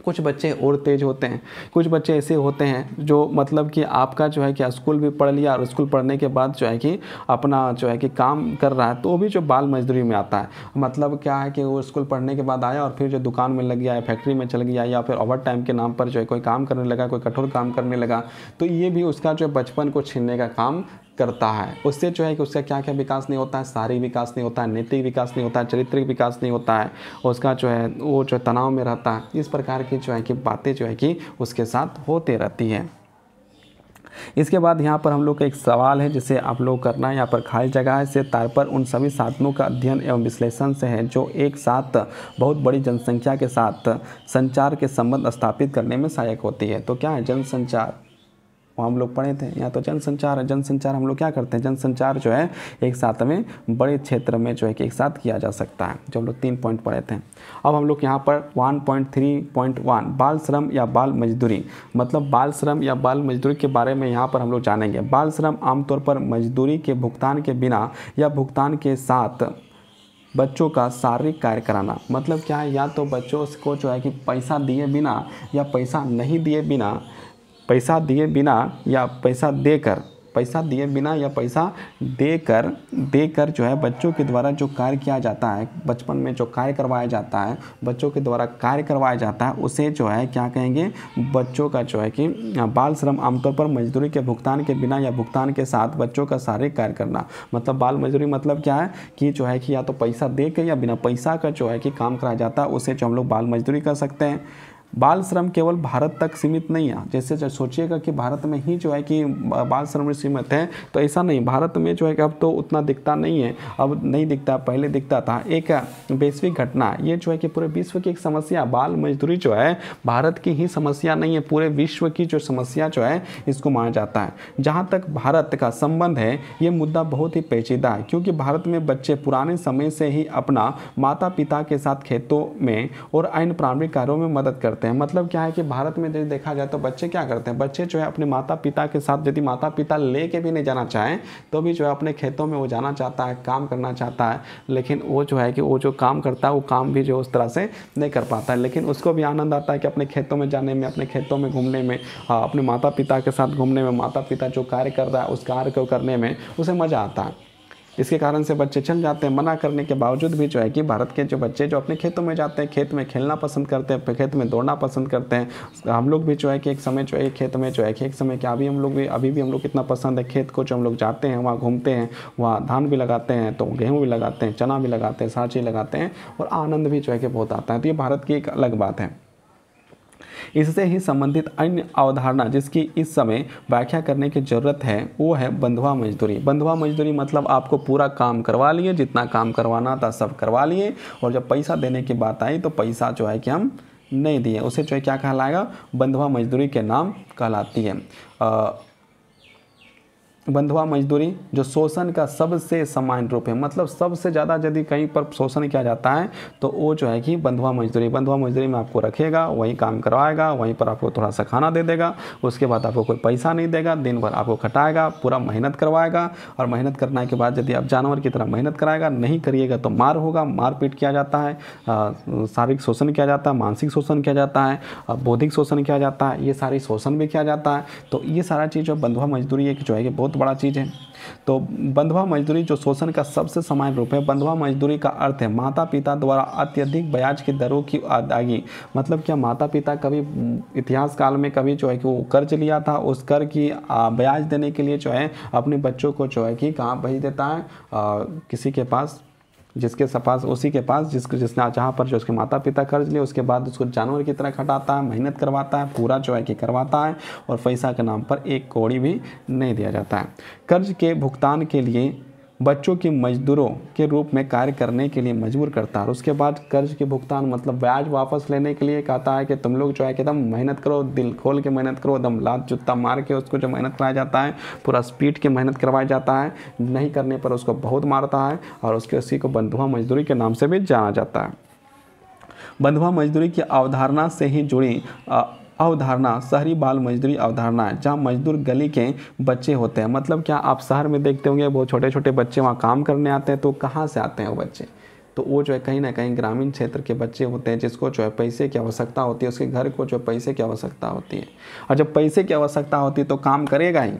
A: कुछ बच्चे और तेज होते हैं कुछ बच्चे ऐसे होते हैं जो मतलब कि आपका जो है कि स्कूल भी पढ़ लिया और स्कूल पढ़ने के बाद जो है कि अपना जो है कि काम कर रहा है तो वो भी जो बाल मजदूरी में आता है मतलब क्या है कि वो स्कूल पढ़ने के बाद आया और फिर जो दुकान में लग गया या फैक्ट्री में चल गया या फिर ओवर टाइम के नाम पर जो है कोई काम करने लगा कोई कठोर काम करने लगा तो ये भी उसका जो बचपन को छीनने का काम करता है उससे जो है कि उसका क्या क्या विकास नहीं होता है शारीरिक विकास नहीं होता है नैतिक विकास नहीं होता है चरित्रिक विकास नहीं होता है उसका जो है वो जो तनाव में रहता है इस प्रकार की जो है कि बातें जो है कि उसके साथ होते रहती हैं इसके बाद यहाँ पर हम लोग का एक सवाल है जिसे आप लोग करना है यहाँ पर खाली जगह है से तार पर उन सभी साधनों का अध्ययन एवं विश्लेषण से है जो एक साथ बहुत बड़ी जनसंख्या के साथ संचार के संबंध स्थापित करने में सहायक होती है तो क्या है जनसंचार वहाँ हम लोग पढ़े थे यहाँ तो जनसंचार है जनसंचार हम लोग क्या करते हैं जनसंचार जो है एक साथ में बड़े क्षेत्र में जो है कि एक साथ किया जा सकता है जो हम लोग तीन पॉइंट पढ़े थे अब हम लोग यहाँ पर one point three point one बाल श्रम या बाल मजदूरी मतलब बाल श्रम या बाल मजदूरी के बारे में यहाँ पर हम लोग जानेंगे बाल श्रम आमतौर पर मजदूरी के भुगतान के बिना या भुगतान के साथ बच्चों का शारीरिक कार्य कराना मतलब क्या है या तो बच्चों को जो है कि पैसा दिए बिना या पैसा नहीं दिए बिना पैसा दिए बिना या पैसा देकर पैसा दिए बिना या पैसा देकर देकर जो है बच्चों के द्वारा जो कार्य किया जाता है बचपन में जो कार्य करवाया जाता है बच्चों के द्वारा कार्य करवाया जाता है उसे जो है क्या कहेंगे बच्चों का जो है कि बाल श्रम आमतौर पर मजदूरी के भुगतान के बिना या भुगतान के साथ बच्चों का शारीरिक कार्य करना मतलब बाल मजदूरी मतलब क्या है कि जो है कि या तो पैसा दे के या बिना पैसा का जो है कि काम कराया जाता है उसे जो हम लोग बाल मजदूरी कर सकते हैं बाल श्रम केवल भारत तक सीमित नहीं है जैसे सोचिएगा कि भारत में ही जो है कि बाल श्रम सीमित है तो ऐसा नहीं भारत में जो है कि अब तो उतना दिखता नहीं है अब नहीं दिखता पहले दिखता था एक वैश्विक घटना ये जो है कि पूरे विश्व की एक समस्या बाल मजदूरी जो है भारत की ही समस्या नहीं है पूरे विश्व की जो समस्या जो है इसको माना जाता है जहाँ तक भारत का संबंध है ये मुद्दा बहुत ही पेचीदा है क्योंकि भारत में बच्चे पुराने समय से ही अपना माता पिता के साथ खेतों में और अन्य प्रारंभिक कार्यों में मदद करते करते हैं मतलब क्या है कि भारत में यदि देखा जाए तो बच्चे क्या करते हैं बच्चे जो है अपने माता पिता के साथ यदि माता पिता ले के भी नहीं जाना चाहें तो भी जो है अपने खेतों में वो जाना चाहता है काम करना चाहता है लेकिन वो जो है कि वो जो काम करता है वो काम भी जो उस तरह से नहीं कर पाता है लेकिन उसको भी आनंद आता है कि अपने खेतों में जाने में अपने खेतों में घूमने में अपने माता पिता के साथ घूमने में माता पिता जो कार्य कर रहा है उस कार्य को करने में उसे मज़ा आता है इसके कारण से बच्चे चल जाते हैं मना करने के बावजूद भी जो है कि भारत के जो बच्चे जो अपने खेतों में जाते हैं खेत में खेलना पसंद करते हैं खेत में दौड़ना पसंद करते हैं हम लोग भी जो है कि एक समय जो है खेत में जो है कि एक समय क्या अभी हम लोग भी अभी भी हम लोग कितना पसंद है खेत को जो हम लोग जाते हैं वहाँ घूमते हैं वहाँ धान भी लगाते हैं तो गेहूँ भी लगाते हैं चना भी लगाते हैं सारा चीज़ लगाते हैं और आनंद भी जो है कि बहुत आता है तो ये भारत की एक अलग बात है इससे ही संबंधित अन्य अवधारणा जिसकी इस समय व्याख्या करने की ज़रूरत है वो है बंधुआ मजदूरी बंधवा मजदूरी मतलब आपको पूरा काम करवा लिए जितना काम करवाना था सब करवा लिए और जब पैसा देने की बात आई तो पैसा जो है कि हम नहीं दिए उसे जो है क्या कहलाएगा बंधवा मजदूरी के नाम कहलाती है बंधुआ मजदूरी जो शोषण का सबसे समान रूप है मतलब सबसे ज़्यादा यदि कहीं पर शोषण किया जाता है तो वो जो है कि बंधुआ मजदूरी बंधुआ मजदूरी में आपको रखेगा वहीं काम करवाएगा वहीं पर आपको थोड़ा सा खाना दे देगा उसके बाद आपको कोई पैसा नहीं देगा दिन भर आपको खटाएगा पूरा मेहनत करवाएगा और मेहनत करने के बाद यदि आप जानवर की तरह मेहनत कराएगा नहीं करिएगा तो मार होगा मारपीट किया जाता है शारीरिक शोषण किया जाता है मानसिक शोषण किया जाता है बौद्धिक शोषण किया जाता है ये सारी शोषण भी किया जाता है तो ये सारा चीज़ जो बंधुआ मजदूरी एक जो है कि बहुत बड़ा चीज़ है तो बंधवा मजदूरी जो शोषण का सबसे समान रूप है बंधवा मजदूरी का अर्थ है माता पिता द्वारा अत्यधिक ब्याज की दरों की अदायगी मतलब क्या माता पिता कभी इतिहास काल में कभी जो है कि वो कर्ज लिया था उस कर की ब्याज देने के लिए जो है अपने बच्चों को जो है कि कहाँ भेज देता है आ, किसी के पास जिसके पास उसी के पास जिस जिसने जहाँ पर जो उसके माता पिता कर्ज लिए उसके बाद उसको जानवर की तरह खटाता है मेहनत करवाता है पूरा जो है कि करवाता है और पैसा के नाम पर एक कौड़ी भी नहीं दिया जाता है कर्ज के भुगतान के लिए बच्चों की मजदूरों के रूप में कार्य करने के लिए मजबूर करता है और उसके बाद कर्ज के भुगतान मतलब ब्याज वापस लेने के लिए कहता है कि तुम लोग जो है कि एकदम मेहनत करो दिल खोल के मेहनत करो एकदम लात जुत्ता मार के उसको जो मेहनत कराया जाता है पूरा स्पीड के मेहनत करवाया जाता है नहीं करने पर उसको बहुत मारता है और उसके उसी को बंधुआ मजदूरी के नाम से भी जाना जाता है बंधुआ मजदूरी की अवधारणा से ही जुड़ी अवधारणा शहरी बाल मजदूरी अवधारणा है जहाँ मजदूर गली के बच्चे होते हैं मतलब क्या आप शहर में देखते होंगे बहुत छोटे छोटे बच्चे वहाँ काम करने आते हैं तो कहाँ से आते हैं वो बच्चे तो वो जो है कहीं ना कहीं ग्रामीण क्षेत्र के बच्चे होते हैं जिसको जो है पैसे की आवश्यकता होती है उसके घर को जो पैसे की आवश्यकता होती है और जब पैसे की आवश्यकता होती है तो काम करेगा ही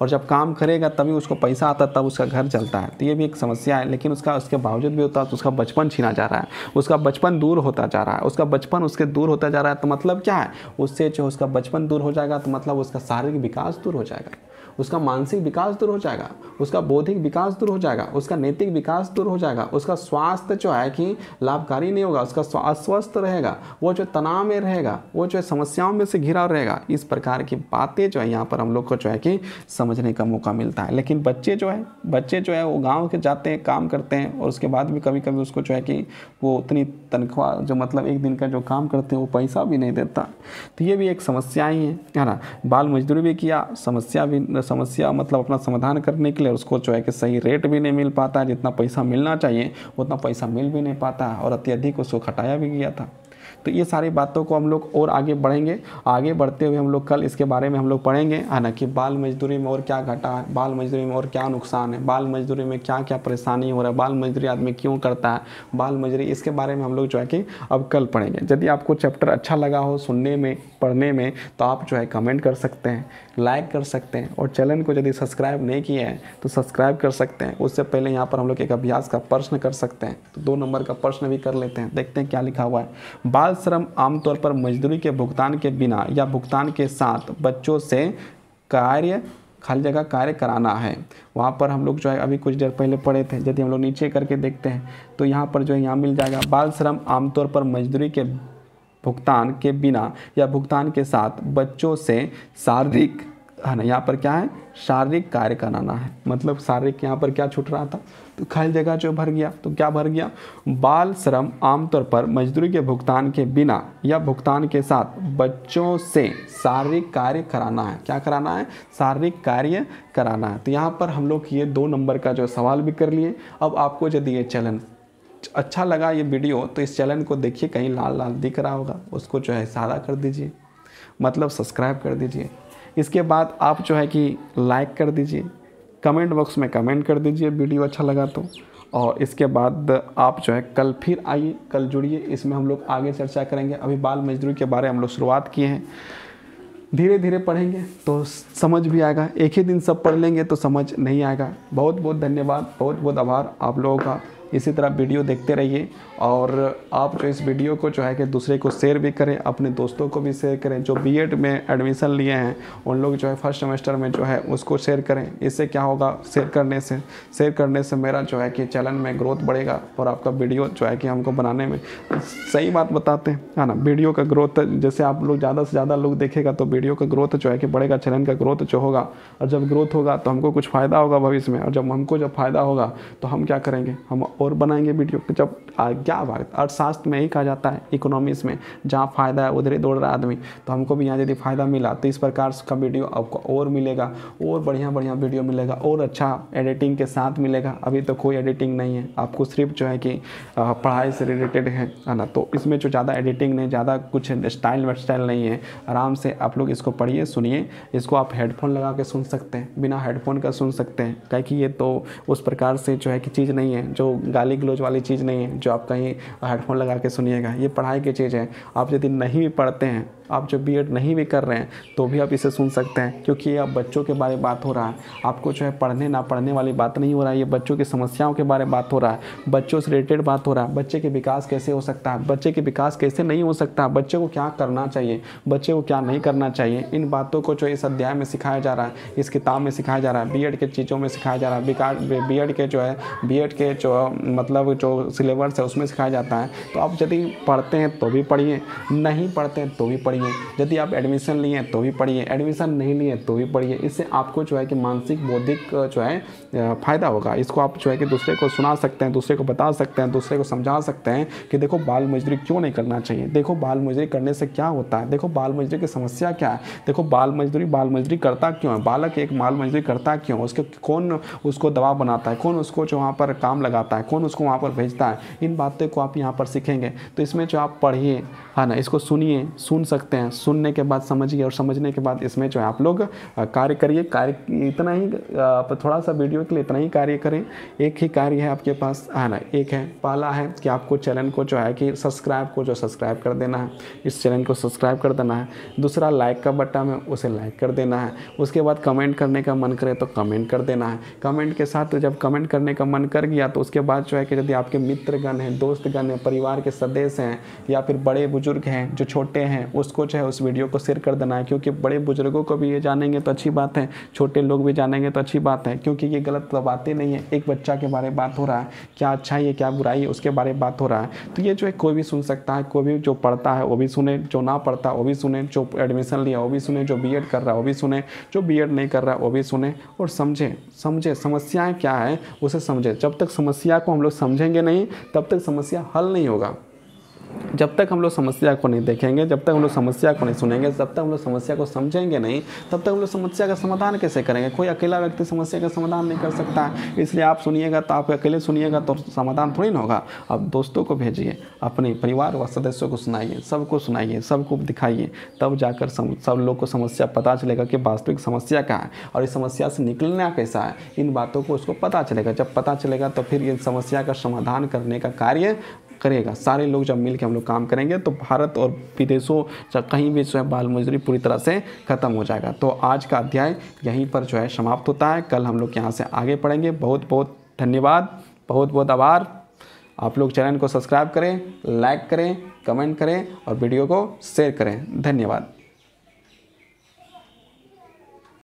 A: और जब काम करेगा तभी उसको पैसा आता तब उसका घर चलता है तो ये भी एक समस्या है लेकिन उसका उसके बावजूद भी होता है तो उसका बचपन छीना जा रहा है उसका बचपन दूर होता जा रहा है उसका बचपन उसके दूर होता जा रहा है तो मतलब क्या है उससे जो उसका बचपन दूर हो जाएगा तो मतलब उसका शारीरिक विकास दूर हो जाएगा उसका मानसिक विकास दूर हो जाएगा उसका बौद्धिक विकास दूर हो जाएगा उसका नैतिक विकास दूर हो जाएगा उसका स्वास्थ्य जो है कि लाभकारी नहीं होगा उसका अस्वस्थ रहेगा वो जो तनाव में रहेगा वो जो समस्याओं में से घिरा रहेगा इस प्रकार की बातें जो है यहाँ पर हम लोग को जो है कि समझने का मौका मिलता है लेकिन बच्चे जो है बच्चे जो है वो गाँव के जाते हैं काम करते हैं और उसके बाद भी कभी कभी उसको जो है कि वो उतनी तनख्वाह जो मतलब एक दिन का जो काम करते हैं वो पैसा भी नहीं देता तो ये भी एक समस्या ही है है ना बाल मजदूरी भी किया समस्या भी समस्या मतलब अपना समाधान करने के लिए उसको जो है कि सही रेट भी नहीं मिल पाता जितना पैसा मिलना चाहिए उतना पैसा मिल भी नहीं पाता और अत्यधिक उसको खटाया भी गया था तो ये सारी बातों को हम लोग और आगे बढ़ेंगे आगे बढ़ते हुए हम लोग कल इसके बारे में हम लोग पढ़ेंगे ना कि बाल मजदूरी में और क्या घटा है बाल मजदूरी में और क्या नुकसान है बाल मजदूरी में क्या क्या परेशानी हो रहा है बाल मजदूरी आदमी क्यों करता है बाल मजदूरी इसके बारे में हम लोग जो है कि अब कल पढ़ेंगे यदि आपको चैप्टर अच्छा लगा हो सुनने में पढ़ने में तो आप जो है कमेंट कर सकते हैं लाइक कर सकते हैं और चैनल को यदि सब्सक्राइब नहीं किया है तो सब्सक्राइब कर सकते हैं उससे पहले यहाँ पर हम लोग एक अभ्यास का प्रश्न कर सकते हैं तो दो नंबर का प्रश्न भी कर लेते हैं देखते हैं क्या लिखा हुआ है बाल श्रम आमतौर पर मजदूरी के भुगतान के बिना या भुगतान के साथ बच्चों से कार्य खाली जगह कार्य कराना है वहाँ पर हम लोग जो है अभी कुछ देर पहले पढ़े थे यदि हम लोग नीचे करके देखते हैं तो यहाँ पर जो है यहाँ मिल जाएगा बाल श्रम आमतौर पर मजदूरी के भुगतान के बिना या भुगतान के साथ बच्चों से शारीरिक है ना यहाँ पर क्या है शारीरिक कार्य कराना है मतलब शारीरिक यहाँ पर क्या छूट रहा था तो खाली जगह जो भर गया तो क्या भर गया बाल श्रम आमतौर पर मजदूरी के भुगतान के बिना या भुगतान के साथ बच्चों से शारीरिक कार्य कराना है क्या कराना है शारीरिक कार्य कराना है तो यहाँ पर हम लोग ये दो नंबर का जो सवाल भी कर लिए अब आपको यदि ये चैलेंज अच्छा लगा ये वीडियो तो इस चैनल को देखिए कहीं लाल लाल दिख रहा होगा उसको जो है सादा कर दीजिए मतलब सब्सक्राइब कर दीजिए इसके बाद आप जो है कि लाइक कर दीजिए कमेंट बॉक्स में कमेंट कर दीजिए वीडियो अच्छा लगा तो और इसके बाद आप जो है कल फिर आइए कल जुड़िए इसमें हम लोग आगे चर्चा करेंगे अभी बाल मजदूरी के बारे में हम लोग शुरुआत किए हैं धीरे धीरे पढ़ेंगे तो समझ भी आएगा एक ही दिन सब पढ़ लेंगे तो समझ नहीं आएगा बहुत बहुत धन्यवाद बहुत बहुत आभार आप लोगों का इसी तरह वीडियो देखते रहिए और आप जो इस वीडियो को जो है कि दूसरे को शेयर भी करें अपने दोस्तों को भी शेयर करें जो बी में एडमिशन लिए हैं उन लोग जो है फर्स्ट सेमेस्टर में जो है उसको शेयर करें इससे क्या होगा शेयर करने से शेयर करने से मेरा जो है कि चैनल में ग्रोथ बढ़ेगा और आपका वीडियो जो है कि हमको बनाने में सही बात बताते हैं है ना वीडियो का ग्रोथ जैसे आप लोग ज़्यादा से ज़्यादा लोग देखेगा तो वीडियो का ग्रोथ जो है कि बढ़ेगा चैनल का ग्रोथ जो होगा और जब ग्रोथ होगा तो हमको कुछ फ़ायदा होगा भविष्य में और जब हमको जब फ़ायदा होगा तो हम क्या करेंगे हम और बनाएंगे वीडियो जब क्या बात अर्थशास्त्र में ही कहा जाता है इकोनॉमिक्स में जहाँ फ़ायदा है उधर ही दौड़ रहा आदमी तो हमको भी यहाँ यदि फ़ायदा मिला तो इस प्रकार का वीडियो आपको और मिलेगा और बढ़िया बढ़िया वीडियो मिलेगा और अच्छा एडिटिंग के साथ मिलेगा अभी तो कोई एडिटिंग नहीं है आपको सिर्फ जो है कि पढ़ाई से रिलेटेड है है ना तो इसमें जो ज़्यादा एडिटिंग नहीं ज़्यादा कुछ स्टाइल वेस्टाइल नहीं है आराम से आप लोग इसको पढ़िए सुनिए इसको आप हेडफोन लगा के सुन सकते हैं बिना हेडफोन का सुन सकते हैं क्या कि ये तो उस प्रकार से जो है कि चीज़ नहीं है जो गाली ग्लोज वाली चीज़ नहीं है जो आपका कहीं हेडफोन लगा के सुनिएगा ये पढ़ाई की चीज़ है आप यदि नहीं पढ़ते हैं आप जब बी नहीं भी कर रहे हैं तो भी आप इसे सुन सकते हैं क्योंकि ये आप बच्चों के बारे में बात हो रहा है आपको जो है पढ़ने ना पढ़ने वाली बात नहीं हो रहा है ये बच्चों की समस्याओं के बारे में बात हो रहा है बच्चों से रिलेटेड बात हो रहा है बच्चे के विकास कैसे हो सकता है बच्चे के विकास कैसे नहीं हो सकता बच्चे को क्या करना चाहिए बच्चे को क्या नहीं करना चाहिए इन बातों को जो इस अध्याय में सिखाया जा रहा है इस किताब में सिखाया जा रहा है बी के चीज़ों में सिखाया जा रहा है बिकार बी के जो है बी के जो मतलब जो सिलेबस है उसमें सिखाया जाता है तो आप यदि पढ़ते हैं तो भी पढ़िए नहीं पढ़ते हैं तो भी पढ़िए पढ़िए यदि आप एडमिशन लिए तो भी पढ़िए एडमिशन नहीं लिए तो भी पढ़िए इससे आपको जो है कि मानसिक बौद्धिक जो है फ़ायदा होगा इसको आप जो है कि दूसरे को सुना सकते हैं दूसरे को बता सकते हैं दूसरे को समझा सकते हैं कि देखो बाल मजदूरी क्यों नहीं करना चाहिए देखो बाल मजदूरी करने से क्या होता है देखो बाल मजदूरी की समस्या क्या है देखो बाल मजदूरी बाल मजदूरी करता क्यों है बालक एक बाल मजदूरी करता क्यों उसके कौन उसको दबाव बनाता है कौन उसको जो वहाँ पर काम लगाता है कौन उसको वहाँ पर भेजता है इन बातें को आप यहाँ पर सीखेंगे तो इसमें जो आप पढ़िए है ना इसको सुनिए सुन सकते हैं सुनने के बाद समझिए और समझने के बाद इसमें जो है आप लोग कार्य करिए कार्य इतना ही थोड़ा सा वीडियो वीडियो के लिए इतना ही कार्य करें एक ही कार्य है आपके पास आना एक है पहला है कि आपको चैनल को जो है कि सब्सक्राइब को जो सब्सक्राइब कर देना है इस चैनल को सब्सक्राइब कर देना है दूसरा लाइक का बटन है उसे लाइक कर देना है उसके बाद कमेंट करने का मन करे तो कमेंट कर देना है कमेंट के साथ जब कमेंट करने का मन कर गया तो उसके बाद जो है कि यदि आपके मित्रगण हैं दोस्तगण हैं परिवार के सदस्य हैं या फिर बड़े बुजुर्ग हैं जो छोटे हैं उसको जो है उस वीडियो को शेयर कर देना है क्योंकि बड़े बुजुर्गों को भी ये जानेंगे तो अच्छी बात है छोटे लोग भी जानेंगे तो अच्छी बात है क्योंकि ये गलत तो बातें नहीं है एक बच्चा के बारे में बात हो रहा है क्या अच्छा है क्या बुराई है उसके बारे में बात हो रहा है तो ये जो है कोई भी सुन सकता है कोई भी जो पढ़ता है वो भी सुने जो ना पढ़ता वो भी सुने जो एडमिशन लिया वो भी सुने जो बी कर रहा है वो भी सुने जो बी नहीं कर रहा है वो भी सुने और समझें समझें समस्याएँ क्या है उसे समझें जब तक समस्या को हम लोग समझेंगे नहीं तब तक समस्या हल नहीं होगा जब तक हम लोग समस्या को नहीं देखेंगे जब तक हम लोग समस्या को नहीं सुनेंगे जब तक हम लोग समस्या को समझेंगे नहीं तब तक हम लोग समस्या का समाधान कैसे करेंगे कोई अकेला व्यक्ति समस्या का समाधान नहीं कर सकता इसलिए आप सुनिएगा तो आप अकेले सुनिएगा तो समाधान थोड़ी ना होगा आप दोस्तों को भेजिए अपने परिवार व सदस्यों को सुनाइए सबको सुनाइए सबको दिखाइए तब जाकर सम, सब लोग को समस्या पता चलेगा कि वास्तविक समस्या क्या है और इस समस्या से निकलना कैसा है इन बातों को उसको पता चलेगा जब पता चलेगा तो फिर इन समस्या का समाधान करने का कार्य करेगा सारे लोग जब मिल के हम लोग काम करेंगे तो भारत और विदेशों जब कहीं भी जो है बाल मजदूरी पूरी तरह से ख़त्म हो जाएगा तो आज का अध्याय यहीं पर जो है समाप्त होता है कल हम लोग यहाँ से आगे पढ़ेंगे बहुत बहुत धन्यवाद बहुत बहुत आभार आप लोग चैनल को सब्सक्राइब करें लाइक करें कमेंट करें और वीडियो को शेयर करें धन्यवाद